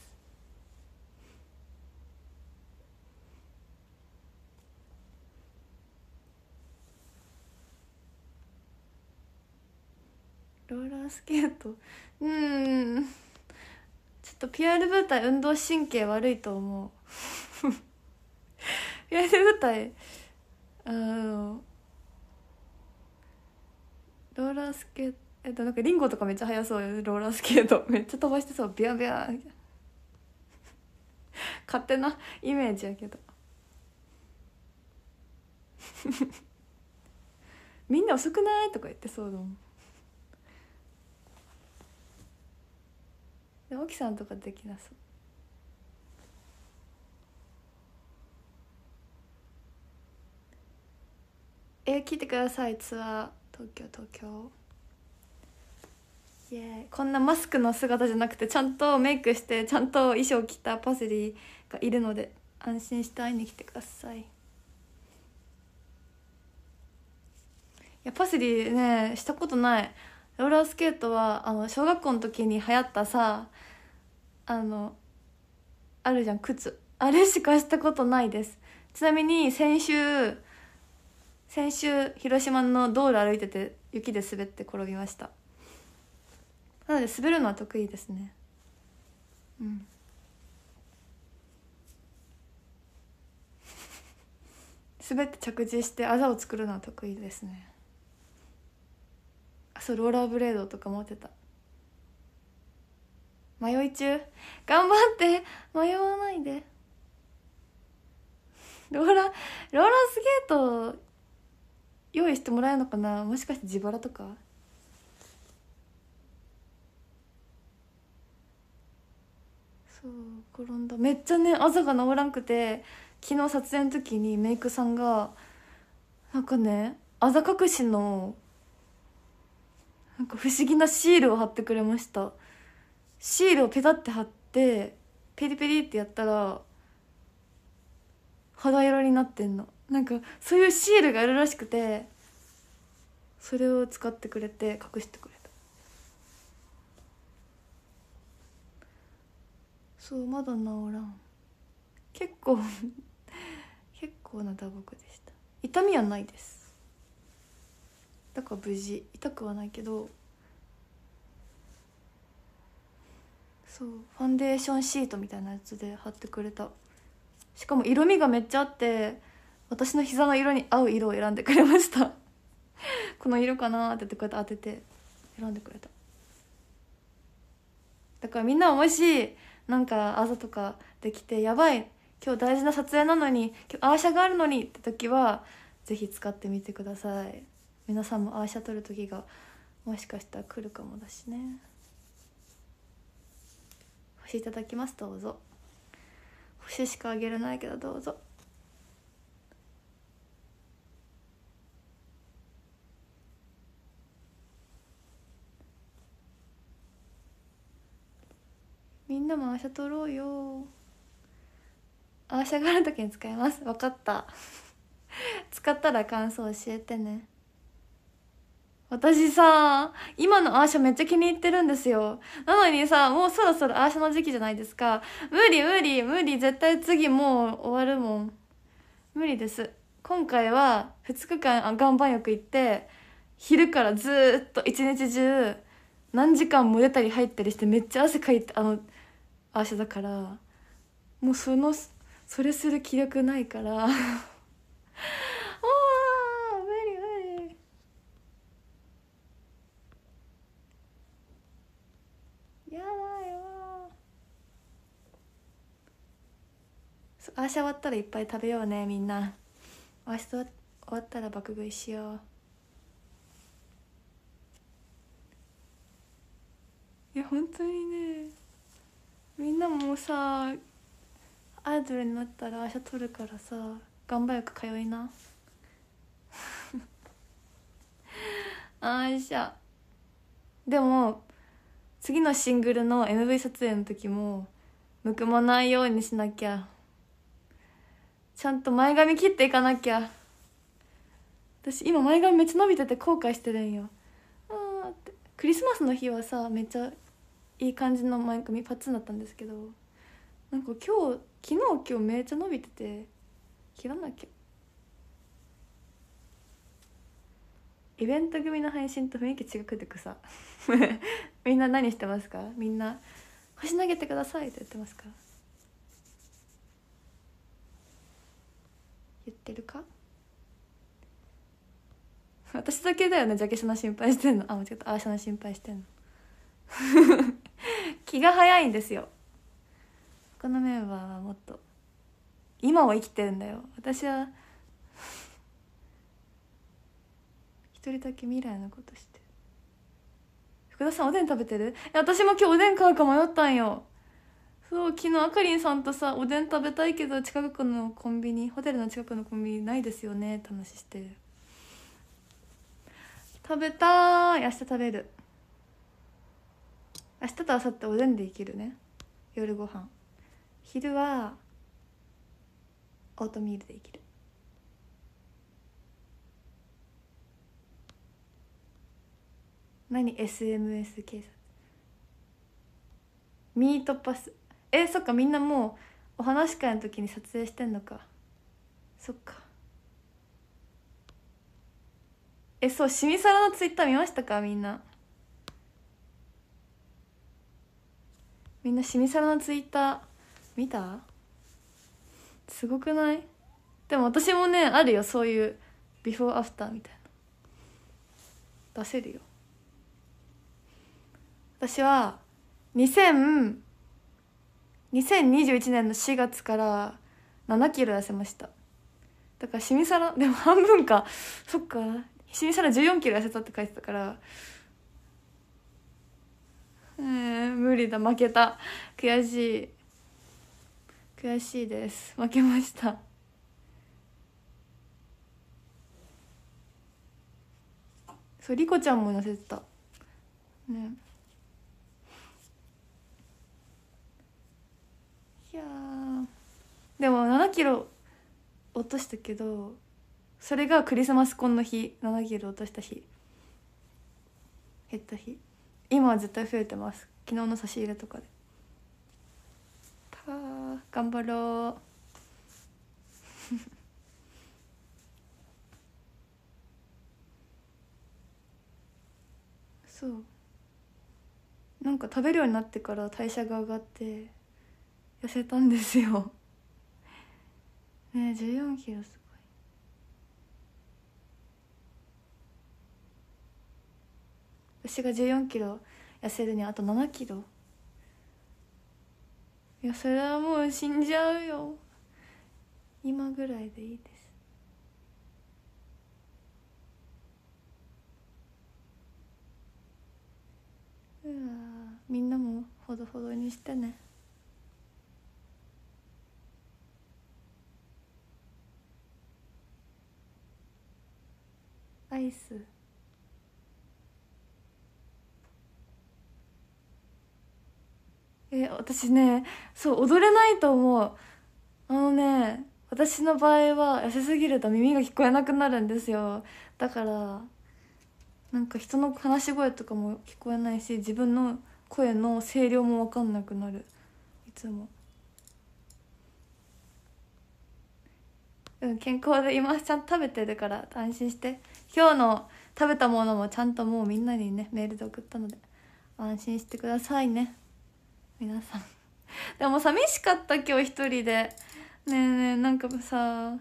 ローラースケートうんちょっと PR 舞台運動神経悪いと思うや る舞台あのローラースケートえっとなんかリンゴとかめっちゃ速そうよローラースケート めっちゃ飛ばしてそうビャビャ 勝手なイメージやけどみんな遅くないとか言ってそうだもんで奥さんとかできなそうえ来てくださいツアー東京東京イエーイこんなマスクの姿じゃなくてちゃんとメイクしてちゃんと衣装着たパセリがいるので安心して会いに来てくださいいやパセリねしたことないローラースケートはあの小学校の時に流行ったさあのあるじゃん靴あれしかしたことないですちなみに先週先週広島の道路歩いてて雪で滑って転びましたなので滑るのは得意ですねうん滑って着地してあざを作るのは得意ですねあそうローラーブレードとか持ってた迷い中頑張って迷わないでローラローラースケート用意してもらえるのかなもしかして自腹とかそう転んだめっちゃねあざが治らんくて昨日撮影の時にメイクさんがなんかねあざ隠しのなんか不思議なシールを貼ってくれましたシールをペタって貼ってペリペリってやったら肌色になってんのなんかそういうシールがあるらしくてそれを使ってくれて隠してくれたそうまだ治らん結構 結構な打撲でした痛みはないですだから無事痛くはないけどそうファンデーションシートみたいなやつで貼ってくれたしかも色味がめっちゃあって私の膝の色に合う色を選んでくれました この色かなってってこうやって当てて選んでくれただからみんなもしなんかあざとかできてやばい今日大事な撮影なのに今日アーシャがあるのにって時はぜひ使ってみてください皆さんもアーシャ撮る時がもしかしたら来るかもだしね星いただきますどうぞ星しかあげれないけどどうぞみんなもアーシャ取ろうよアーシャがある時に使いますわかった使ったら感想教えてね私さ今のアーシャめっちゃ気に入ってるんですよなのにさもうそろそろアーシャの時期じゃないですか無理無理無理絶対次もう終わるもん無理です今回は2日間岩盤浴行って昼からずっと一日中何時間も出たり入ったりしてめっちゃ汗かいてあの汗だからもうそのそれする気力ないから ああ無理無理やだよあし終わったらいっぱい食べようねみんなあし終わったら爆食いしよういや本当にねみんなもさアイドルになったら明日取るからさ頑張よく通いな あいしょでも次のシングルの MV 撮影の時もむくまないようにしなきゃちゃんと前髪切っていかなきゃ私今前髪めっちゃ伸びてて後悔してるんよああってクリスマスの日はさめっちゃいい感じの前髪パッツンだったんですけどなんか今日昨日今日めっちゃ伸びてて切らなきゃイベント組の配信と雰囲気違くて草 みんな何してますかみんな「星投げてください」って言ってますか言ってるか 私だけだよねジャケシの心配してんのあ間違ったあーの心配してんの 気が早いんですよ他のメンバーはもっと今を生きてるんだよ私は一人だけ未来のことして福田さんおでん食べてる私も今日おでん買うか迷ったんよそう昨日あかりんさんとさおでん食べたいけど近くのコンビニホテルの近くのコンビニないですよねって話して食べたい明日食べる明日と明後日おでんでいけるね夜ご飯昼はオートミールでいける何 SMS 警察ミートパスえそっかみんなもうお話し会の時に撮影してんのかそっかえそう「死にさらのツイッター見ましたかみんなみんなしみさらのツイッター見たすごくないでも私もねあるよそういうビフォーアフターみたいな出せるよ私は2000 2021年の4月から7キロ痩せましただからしみさらでも半分かそっかしみさら1 4キロ痩せたって書いてたからえ無理だ負けた悔しい悔しいです負けましたそうリコちゃんも載せてたねいやでも7キロ落としたけどそれがクリスマス婚の日7キロ落とした日減った日今は絶対増えてます昨日の差し入れとかで頑張ろう そうなんか食べるようになってから代謝が上がって痩せたんですよねえ1 4キロす牛が1 4キロ痩せるにあと7キロいやそれはもう死んじゃうよ今ぐらいでいいですうわみんなもほどほどにしてねアイスえ私ねそう踊れないと思うあのね私の場合は痩せすぎると耳が聞こえなくなるんですよだからなんか人の話し声とかも聞こえないし自分の声の声量も分かんなくなるいつもうん健康で今ちゃんと食べてるから安心して今日の食べたものもちゃんともうみんなにねメールで送ったので安心してくださいね皆さんでも寂しかった今日一人でねえねえなんかさ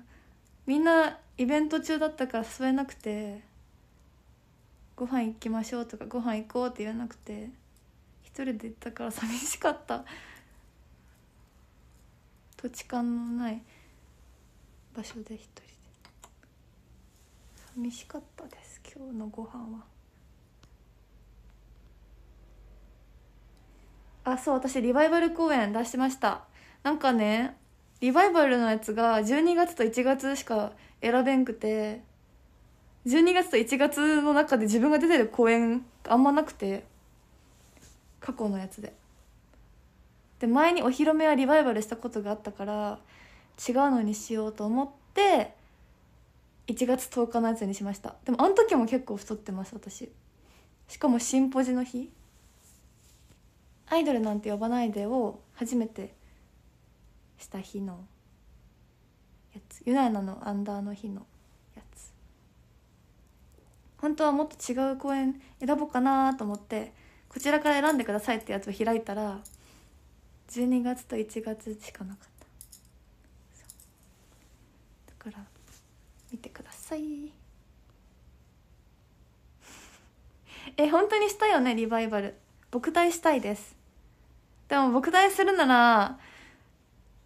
みんなイベント中だったから誘えなくてご飯行きましょうとかご飯行こうって言わなくて一人で行ったから寂しかった土地勘のない場所で一人で寂しかったです今日のご飯は。あそう私リバイバル公演出しましたなんかねリバイバルのやつが12月と1月しか選べんくて12月と1月の中で自分が出てる公演あんまなくて過去のやつでで前にお披露目はリバイバルしたことがあったから違うのにしようと思って1月10日のやつにしましたでもあの時も結構太ってます私しかもシンポジの日アイドルなんて呼ばないで」を初めてした日のやつユナイナのアンダーの日のやつ本当はもっと違う公演選ぼうかなと思ってこちらから選んでくださいってやつを開いたら12月と1月しかなかっただから見てください え本当にしたよねリバイバル僕対したいですでも僕大するなら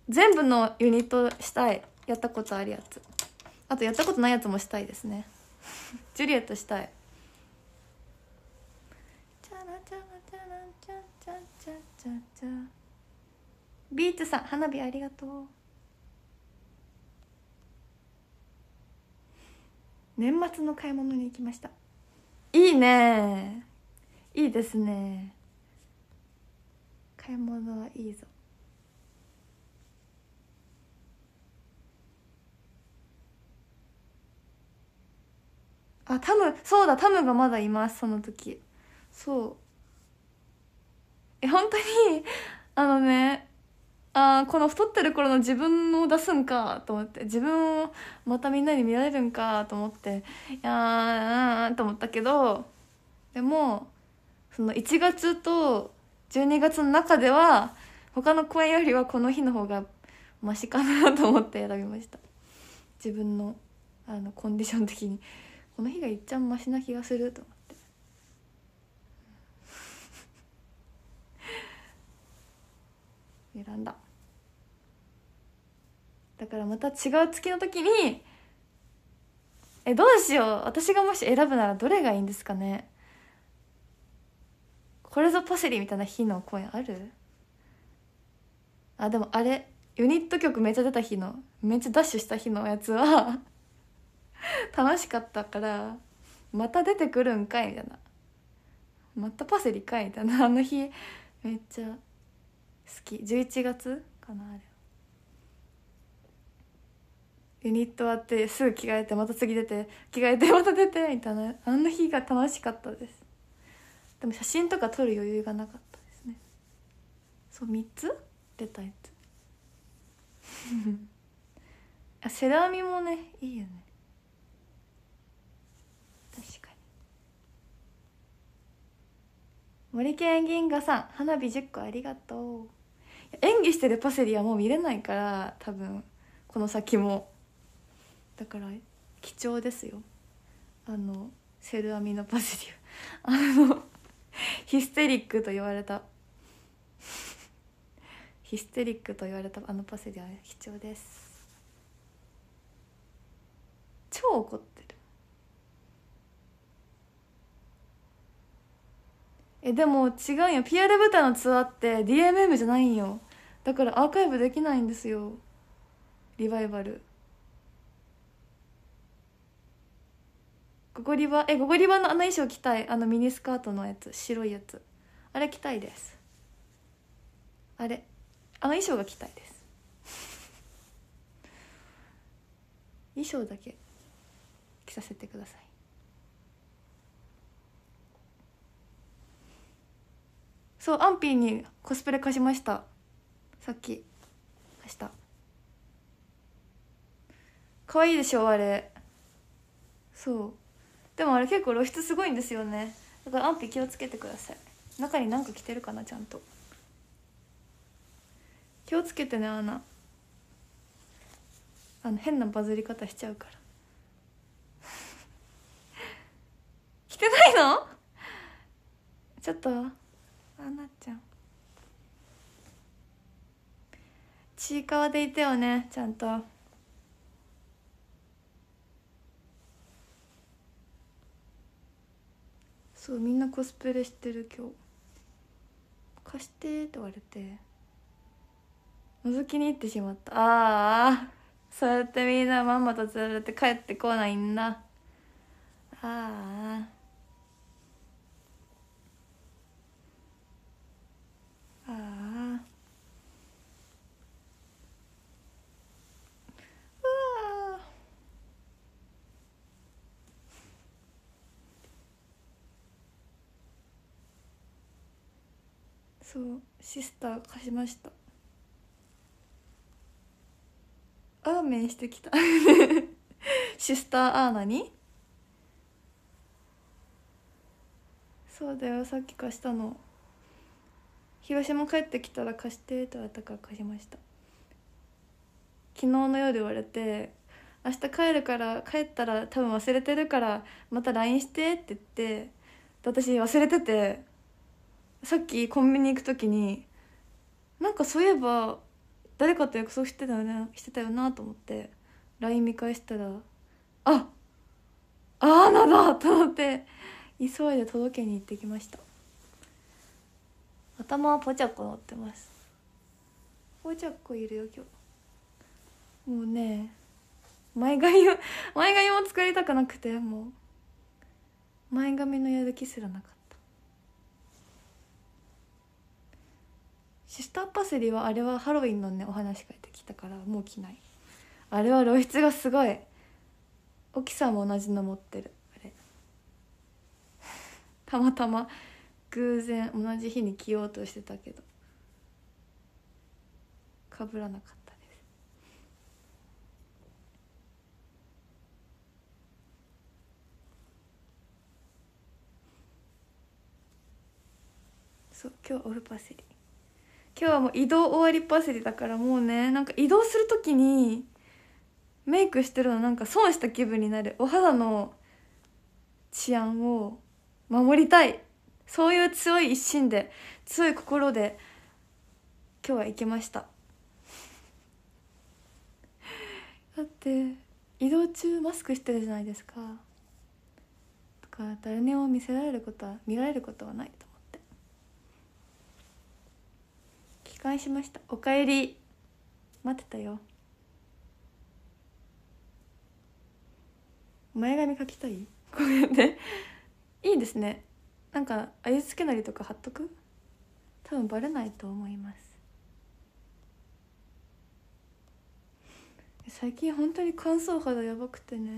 全部のユニットしたいやったことあるやつあとやったことないやつもしたいですね ジュリエットしたいビーツさん花火ありがとう年末の買い物に行きましたいいねいいですね買い物はいいぞあタムそうだタムがまだいますその時そうえ本当にあのねあこの太ってる頃の自分を出すんかと思って自分をまたみんなに見られるんかと思っていやーと思ったけどでもその1月と12月の中では他の公演よりはこの日の方がマシかなと思って選びました自分のあのコンディション的にこの日がいっちゃんマシな気がすると思って選んだだからまた違う月の時にえどうしよう私がもし選ぶならどれがいいんですかねこれぞパセリみたいな日の公演あるあでもあれユニット曲めっちゃ出た日のめっちゃダッシュした日のやつは 楽しかったからまた出てくるんかいみたいなまたパセリかいみたいなあの日めっちゃ好き11月かなあれユニット終わってすぐ着替えてまた次出て着替えてまた出てみたいなあの日が楽しかったですでも写真とか撮る余裕がなかったですねそう3つ出たやつ あセラミもねいいよね確かに森健銀河さん花火10個ありがとう演技してるパセリはもう見れないから多分この先もだから貴重ですよあのセルアミのパセリはあの ヒステリックと言われた ヒステリックと言われたあのパセリは貴重です超怒ってるえでも違うよピアール・ブタのツアーって DMM じゃないんよだからアーカイブできないんですよリバイバルゴゴリバえゴゴリバのあの衣装着たいあのミニスカートのやつ白いやつあれ着たいですあれあの衣装が着たいです衣装だけ着させてくださいそうアンピーにコスプレ貸しましたさっき貸した可愛いでしょあれそうでもあれ結構露出すごいんですよねだから安否気をつけてください中に何か着てるかなちゃんと気をつけてねアナあの変なバズり方しちゃうから 着てないのちょっとあなちゃんちいかわでいてよねちゃんと。そうみんなコスプレしてる今日貸してって言われて覗きに行ってしまったああそうやってみんなママと連れて帰ってこないんだああそうシスター貸しましたアーメンしてきた シスターアーナにそうだよさっき貸したの東も帰ってきたら貸してと言われたから貸しました昨日の夜言われて「明日帰るから帰ったら多分忘れてるからまた LINE して」って言って私忘れててさっきコンビニ行く時になんかそういえば誰かと約束してたよなしてたよなと思って LINE 見返したらあああなだと思って急いで届けに行ってきました頭はポチャコ乗ってますポチャコいるよ今日もうね前髪を前髪も作りたくなくてもう前髪のやる気すらなかったシスターパセリはあれはハロウィンのねお話書いてきたからもう着ないあれは露出がすごい奥さんも同じの持ってるあれ たまたま偶然同じ日に着ようとしてたけどかぶらなかったですそう今日オルパセリ今日はもう移動終わりっぱせりだからもうねなんか移動する時にメイクしてるのなんか損した気分になるお肌の治安を守りたいそういう強い一心で強い心で今日は行きました だって移動中マスクしてるじゃないですかだから誰にも見せられることは見られることはない帰還しましたおかえり待ってたよ前髪描きたいこうやっいいですねなんかあゆつけなりとか貼っとく多分バレないと思います最近本当に乾燥肌やばくてね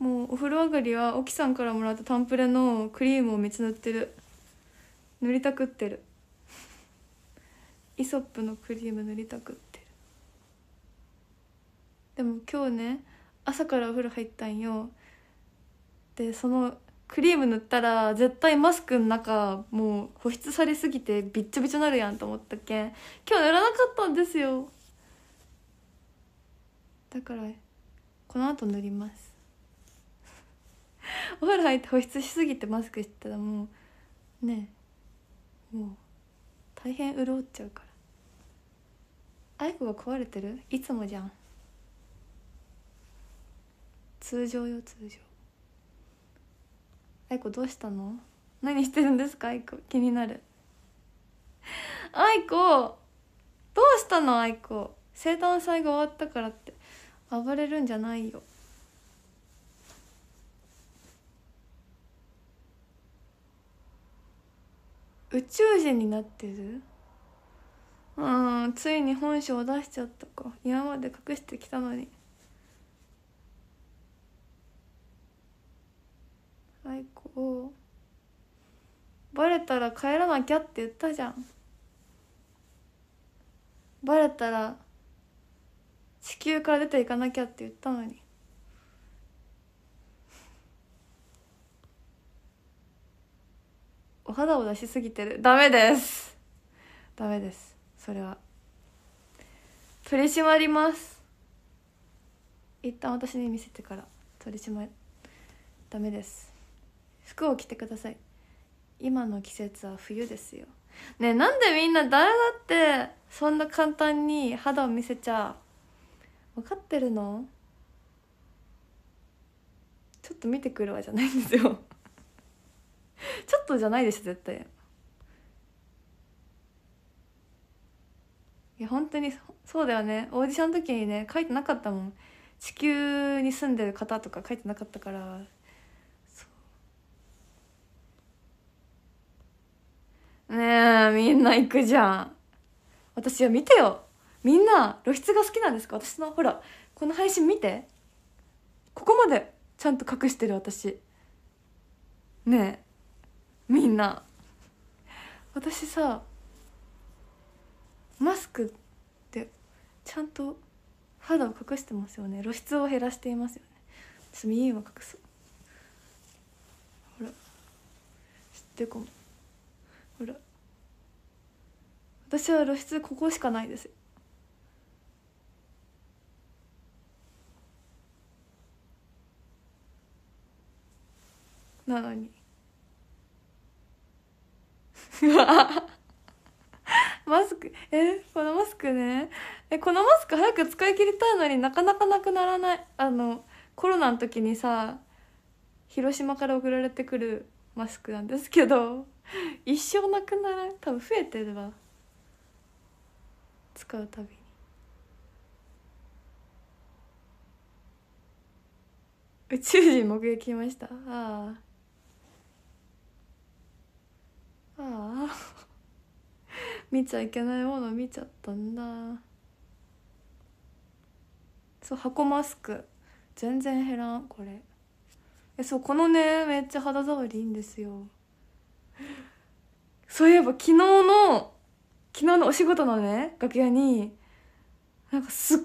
もうお風呂上がりは沖さんからもらったタンプレのクリームをめっちゃ塗ってる塗りたくってるイソップのクリーム塗りたくってでも今日ね朝からお風呂入ったんよでそのクリーム塗ったら絶対マスクの中もう保湿されすぎてびっちょびちょなるやんと思ったけん今日塗らなかったんですよだからこの後塗りますお風呂入って保湿しすぎてマスクしてたらもうねえもう大変潤っちゃうから愛子が壊れてるいつもじゃん通常よ通常愛子どうしたの何してるんですか愛子気になる愛子どうしたの愛子生誕祭が終わったからって暴れるんじゃないよ宇宙人になってるうんついに本性を出しちゃったか今まで隠してきたのに最高バレたら帰らなきゃって言ったじゃんバレたら地球から出ていかなきゃって言ったのに肌を出しすぎてるダメですダメですそれは取り締まります一旦私に見せてから取り締まダメです服を着てください今の季節は冬ですよねえなんでみんな誰だってそんな簡単に肌を見せちゃ分かってるのちょっと見てくるわじゃないんですよ ちょっとじゃないでしょ絶対いや本当にそうだよねオーディションの時にね書いてなかったもん地球に住んでる方とか書いてなかったからねえみんな行くじゃん私は見てよみんな露出が好きなんですか私のほらこの配信見てここまでちゃんと隠してる私ねえみんな私さマスクってちゃんと肌を隠してますよね露出を減らしていますよねちょは隠そうほら知ってこもほら私は露出ここしかないですなのにう わマスクえこのマスクねえこのマスク早く使い切りたいのになかなかなくならないあのコロナの時にさ広島から送られてくるマスクなんですけど一生なくなら多分増えてるわ使うたびに。宇宙人目撃しましたああああ 見ちゃいけないもの見ちゃったんだそう箱マスク全然減らんこれえそうこのねめっちゃ肌触りいいんですよそういえば昨日の昨日のお仕事のね楽屋になんかすっ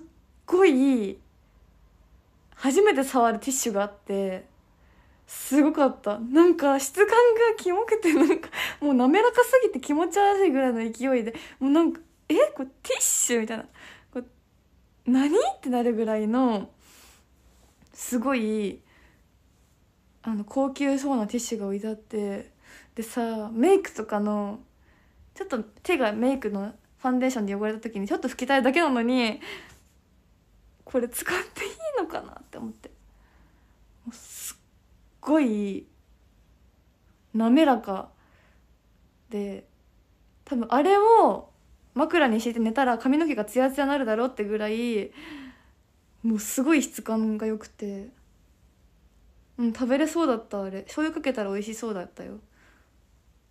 ごい初めて触るティッシュがあってすごかったなんか質感がキモくてなんかもう滑らかすぎて気持ち悪いぐらいの勢いでもうなんかえこれティッシュみたいなこ何ってなるぐらいのすごいあの高級そうなティッシュが置いてあってでさメイクとかのちょっと手がメイクのファンデーションで汚れた時にちょっと拭きたいだけなのにこれ使っていいのかなって思って。ごい滑らかで多分あれを枕に敷いて寝たら髪の毛がツヤツヤになるだろうってぐらいもうすごい質感が良くてうん食べれそうだったあれ醤油かけたら美味しそうだったよ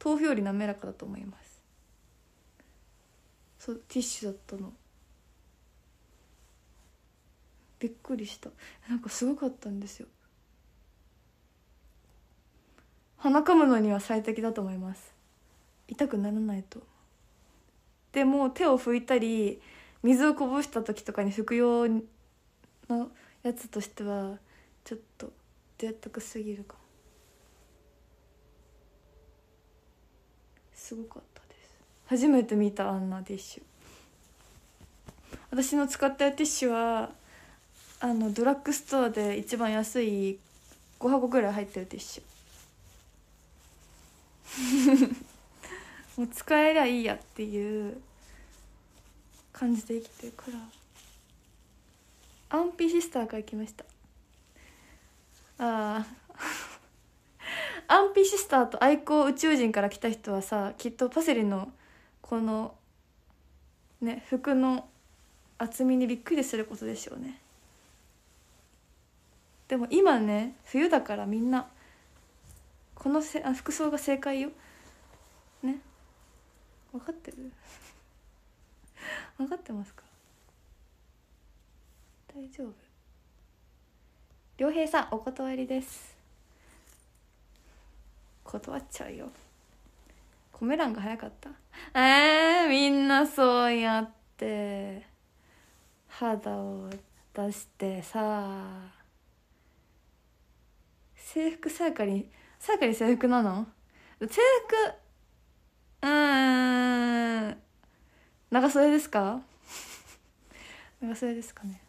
豆腐より滑らかだと思いますそうティッシュだったのびっくりしたなんかすごかったんですよ鼻かむのには最適だと思います痛くならないとでも手を拭いたり水をこぼした時とかに拭く用のやつとしてはちょっと贅沢すぎるかもすごかったです初めて見たあんなティッシュ私の使ったティッシュはあのドラッグストアで一番安い5箱ぐらい入ってるティッシュ もう使えりゃいいやっていう感じで生きてるからアンピシスターから来ましたああアンピシスターと愛好宇宙人から来た人はさきっとパセリのこのね服の厚みにびっくりすることでしょうねでも今ね冬だからみんなこのせあ服装が正解よね分かってる分かってますか大丈夫良平さんお断りです断っちゃうよコメ欄が早かったえー、みんなそうやって肌を出してさ制服さやかにさくり制服なの制服うーん長袖ですか 長袖ですかね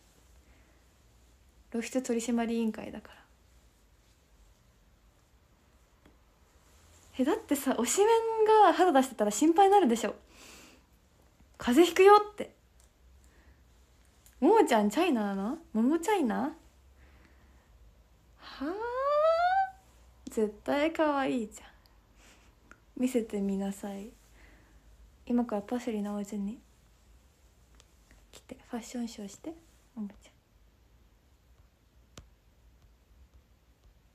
露出取締委員会だからえだってさ推しメンが肌出してたら心配になるでしょ風邪ひくよってももちゃんチャイナなのももチャイナはあ絶対可愛いじゃん見せてみなさい今からパセリのお家に来てファッションショーしてもちゃ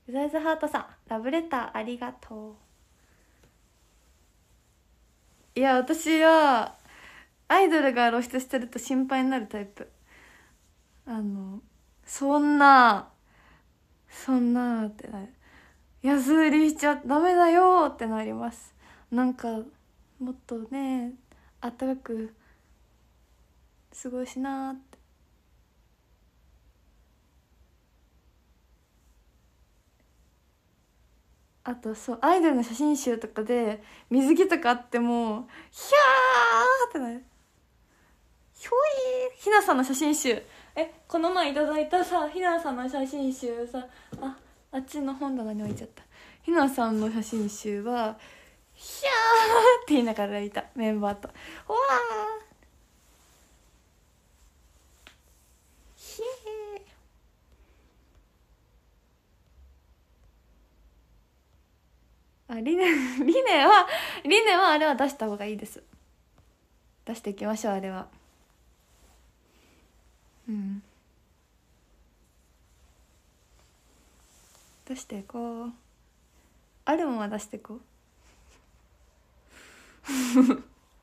うざいズハートさんラブレターありがとういや私はアイドルが露出してると心配になるタイプあのそんなそんなってなる安売りしちゃダメだよってなりますなんかもっとねあったかく過ごしなってあとそうアイドルの写真集とかで水着とかあってもヒャーってなるひょいひなさんの写真集えこの前いただいたさひなさんの写真集さああっちの本棚に置いちゃったひなさんの写真集は「ひゃー!」って言いながらいたメンバーと「わー!」あリネ リネはリネはあれは出した方がいいです出していきましょうあれはうん出していこうあるもんは出していこう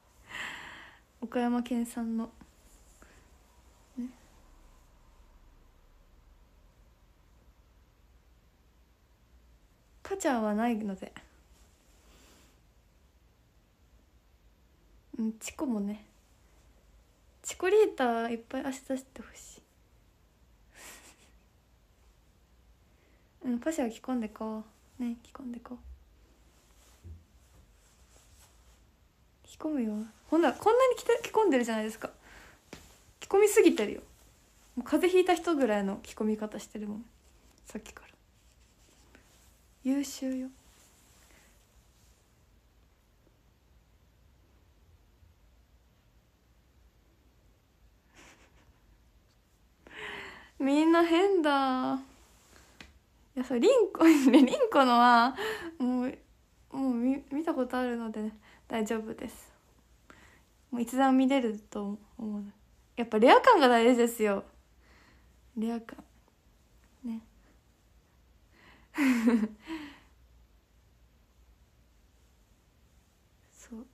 岡山県産の、ね、ちゃんはないのでうんチコもねチコリータいっぱい足出してほしいうんパシャを着込んでこうね着込んでこう着込むよほんなこんなに着着込んでるじゃないですか着込みすぎてるよもう風邪ひいた人ぐらいの着込み方してるもんさっきから優秀よ みんな変だいやそうリンコ リンコのはもうもう見見たことあるので、ね、大丈夫ですもう一段見れると思うやっぱレア感が大事ですよレア感ね そう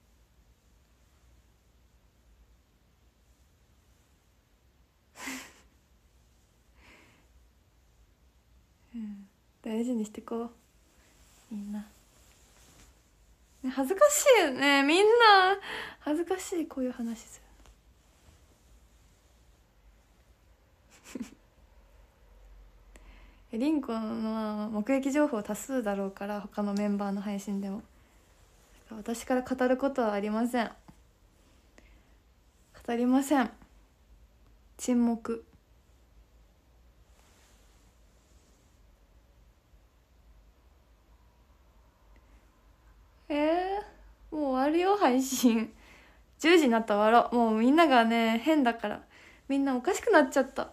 うん 大事にしてこうみんな、恥ずかしいよねみんな恥ずかしいこういう話する リンコの目撃情報多数だろうから他のメンバーの配信でも私から語ることはありません語りません沈黙えー、もう終わるよ、配信。10 時になったら終わろう。もうみんながね、変だから。みんなおかしくなっちゃった。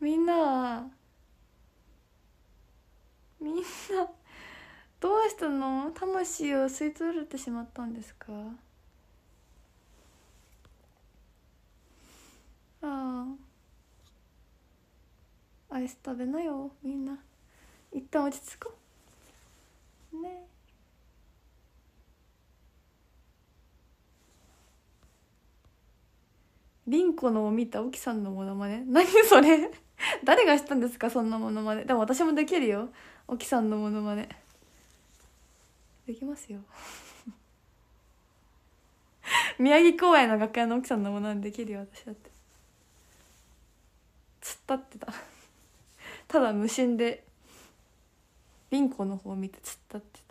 みんなは、みんな、どうしたの魂を吸い取られてしまったんですかああアイス食べなよみんな一旦落ち着こうねえリンコのを見た沖さんのモノマネ 何それ誰がしたんですかそんなモノマネでも私もできるよ沖さんのモノマネできますよ 宮城公園の楽屋の沖さんのモノマネできるよ私だって突っ立ってた ただ無心でリンコの方を見て突っ立ってた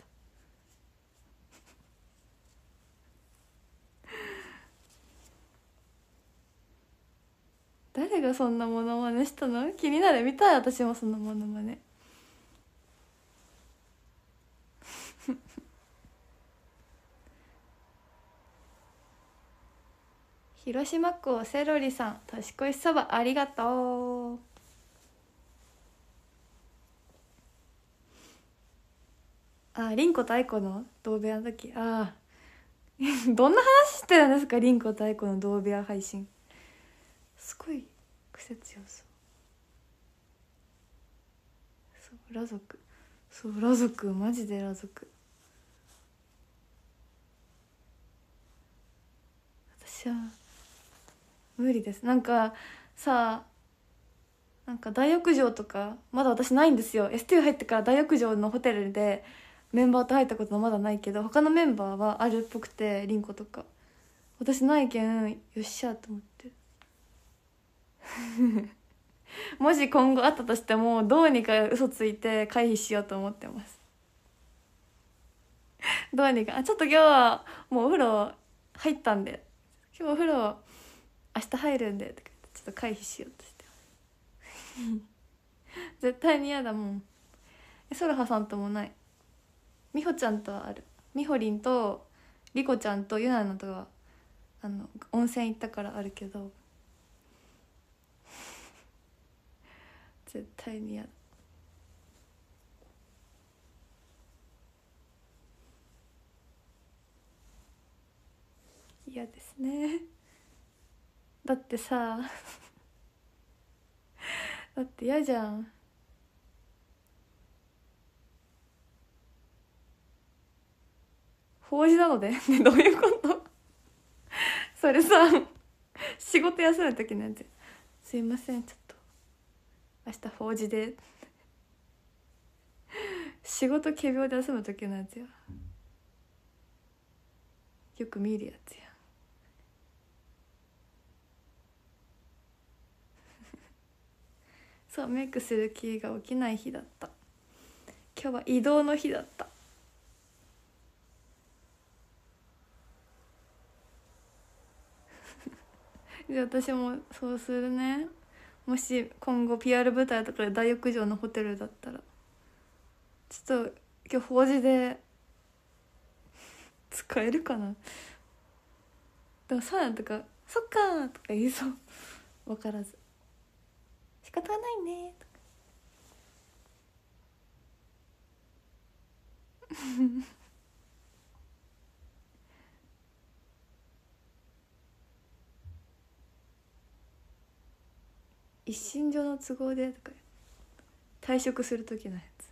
誰がそんなモノマネしたの気になる見たい私もそのモノマネ 広島港セロリさん年越しそばありがとうありんことあの同部屋の時ああ どんな話してたんですかりんことあの同部屋配信すごい癖強そうそう裸族そう裸族マジで裸族私は無理ですなんかさあなんか大浴場とかまだ私ないんですよ S2 入ってから大浴場のホテルでメンバーと入ったことはまだないけど他のメンバーはあるっぽくてリンコとか私ないけんよっしゃと思って。もし今後あったとしてもどうにか嘘ついて回避しようと思ってます どうにかあちょっと今日はもうお風呂入ったんで今日お風呂明日入るんでとかちょっと回避しようとしてます 絶対に嫌だもんそらはさんともないみほちゃんとはあるみほりんとりこちゃんとゆなのとはあの温泉行ったからあるけど絶対に嫌だ嫌ですねだってさだって嫌じゃん法事なので どういうことそれさ仕事休む時なんてすいませんちょっと明日法事で仕事仮病で休む時のやつよよく見るやつや そうメイクする気が起きない日だった今日は移動の日だった じゃあ私もそうするねもし今後 PR 舞台とかで大浴場のホテルだったらちょっと今日法事で使えるかなでもそうなんとか「そっか」とか言いそう分からず「仕方ないね」とか。一身上の都合でとか退職する時のやつ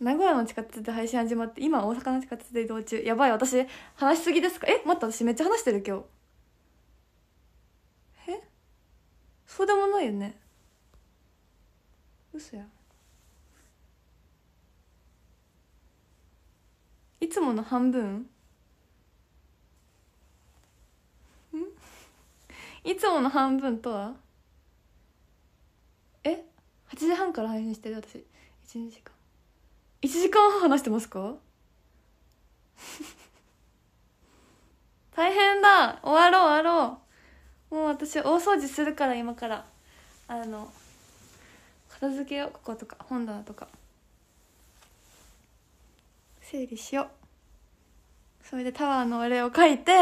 名古屋の地下鉄で配信始まって今大阪の地下鉄で移動中やばい私話しすぎですかえ待った私めっちゃ話してる今日えそうでもないよね嘘やいつもの半分んいつもの半分とはえ8時半から配信してる私12時間1時間半話してますか大変だ終わろう終わろうもう私大掃除するから今からあの片付けようこことか本棚とか。整理しようそれでタワーのお礼を書いて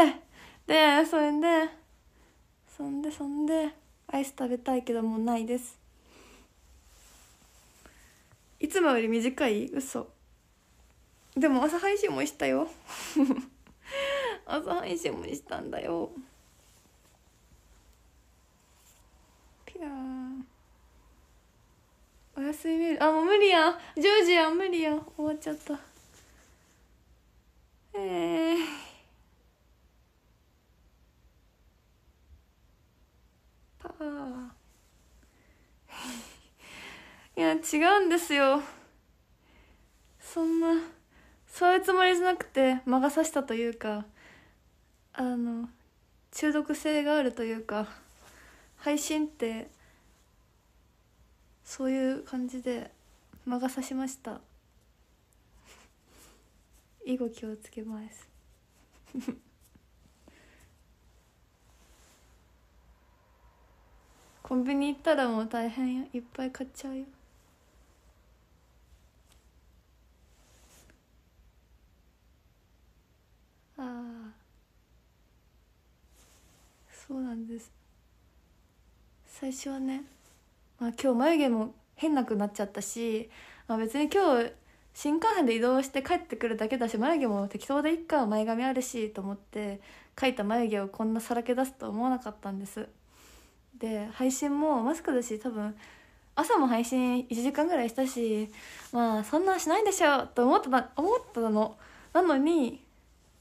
でそれでそんでそんでアイス食べたいけどもうないですいつもより短い嘘でも朝配信もしたよ 朝配信もしたんだよピラーおやすみあもう無理や10時や無理や終わっちゃった違うんですよそんなそういうつもりじゃなくて魔が差したというかあの中毒性があるというか配信ってそういう感じで魔が差しました以後気をつけます コンビニ行ったらもう大変よいっぱい買っちゃうよああそうなんです最初はね、まあ、今日眉毛も変なくなっちゃったし、まあ、別に今日新幹線で移動して帰ってくるだけだし眉毛も適当でいっか前髪あるしと思って描いた眉毛をこんなさらけ出すと思わなかったんですで配信もマスクだし多分朝も配信1時間ぐらいしたしまあそんなんしないでしょと思った思ったのなのに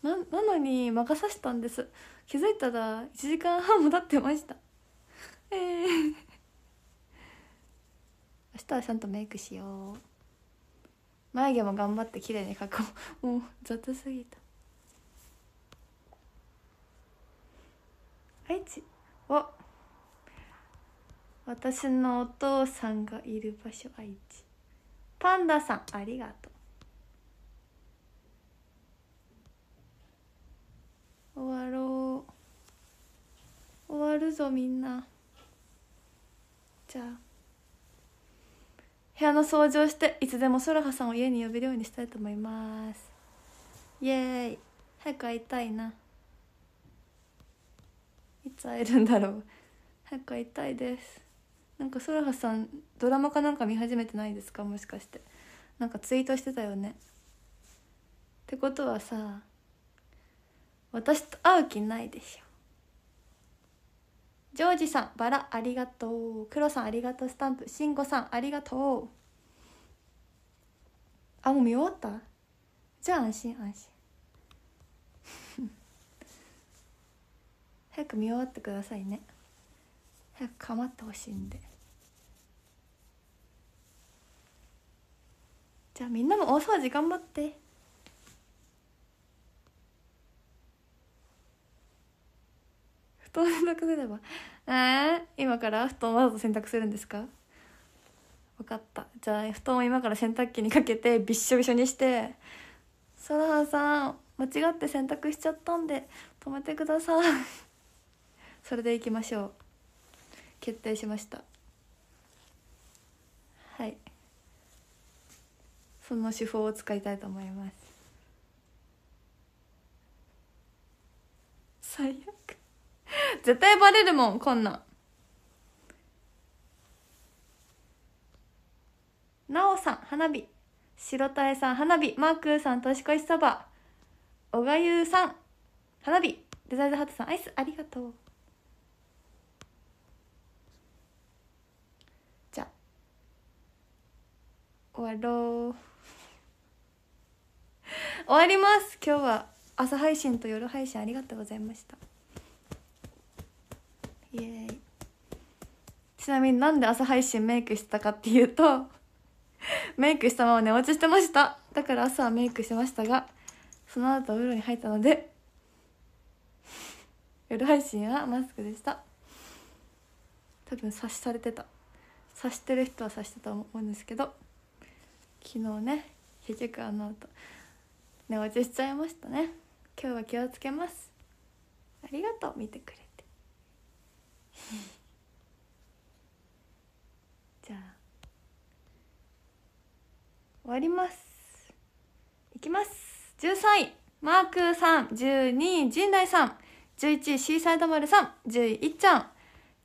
ななのに任さしたんです気づいたら1時間半も経ってましたええー、明日はちゃんとメイクしよう眉毛も頑張って綺麗に描こうもう雑すぎた愛知お私のお父さんがいる場所愛知パンダさんありがとう終わろう終わるぞみんなじゃあ部屋の掃除をしていつでもソラハさんを家に呼べるようにしたいと思いますイエーイ早く会いたいないつ会えるんだろう早く会いたいですなんかソラハさんドラマかなんか見始めてないですかもしかしてなんかツイートしてたよねってことはさ私と会う気ないでしょジョージさんバラありがとうロさんありがとうスタンプしんごさんありがとうあもう見終わったじゃあ安心安心 早く見終わってくださいね早く構ってほしいんでじゃあみんなも大掃除頑張って布団洗濯すればえー、今から布団わざと洗濯するんですか分かったじゃあ布団を今から洗濯機にかけてびっしょびしょにして「そらはさん間違って洗濯しちゃったんで止めてください」それでいきましょう決定しましたはいその手法を使いたいと思います最悪 絶対バレるもん、こんななおさん、花火。白たえさん、花火。マークーさん、年越しそば。小賀うさん、花火。デザイズハットさん、アイス、ありがとう。じゃ終わろう。終わります今日は朝配信と夜配信ありがとうございました。イエーイちなみになんで朝配信メイクしたかっていうと メイクしたまま寝落ちしてましただから朝はメイクしましたがその後お風呂に入ったので 夜配信はマスクでした多分察されてた察してる人は察してたと思うんですけど昨日ね結局あの後寝落ちしちゃいましたね今日は気をつけますありがとう見てくれ じゃあ終わりますいきます13位マークさん12位陣内さん11位シーサイドマルさん10位いっちゃん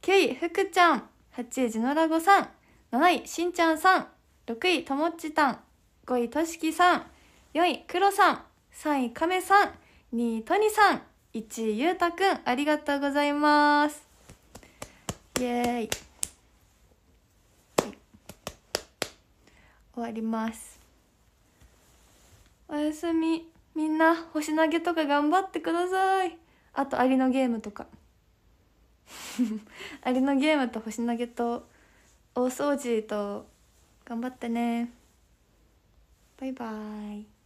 9位福ちゃん8位ジノラゴさん7位しんちゃんさん6位ともっちたん5位としきさん4位くろさん3位かめさん2位とにさん1位ゆうたくんありがとうございますイエーイ終わりますおやすみみんな星投げとか頑張ってくださいあとアリのゲームとか アリのゲームと星投げと大掃除と頑張ってねバイバーイ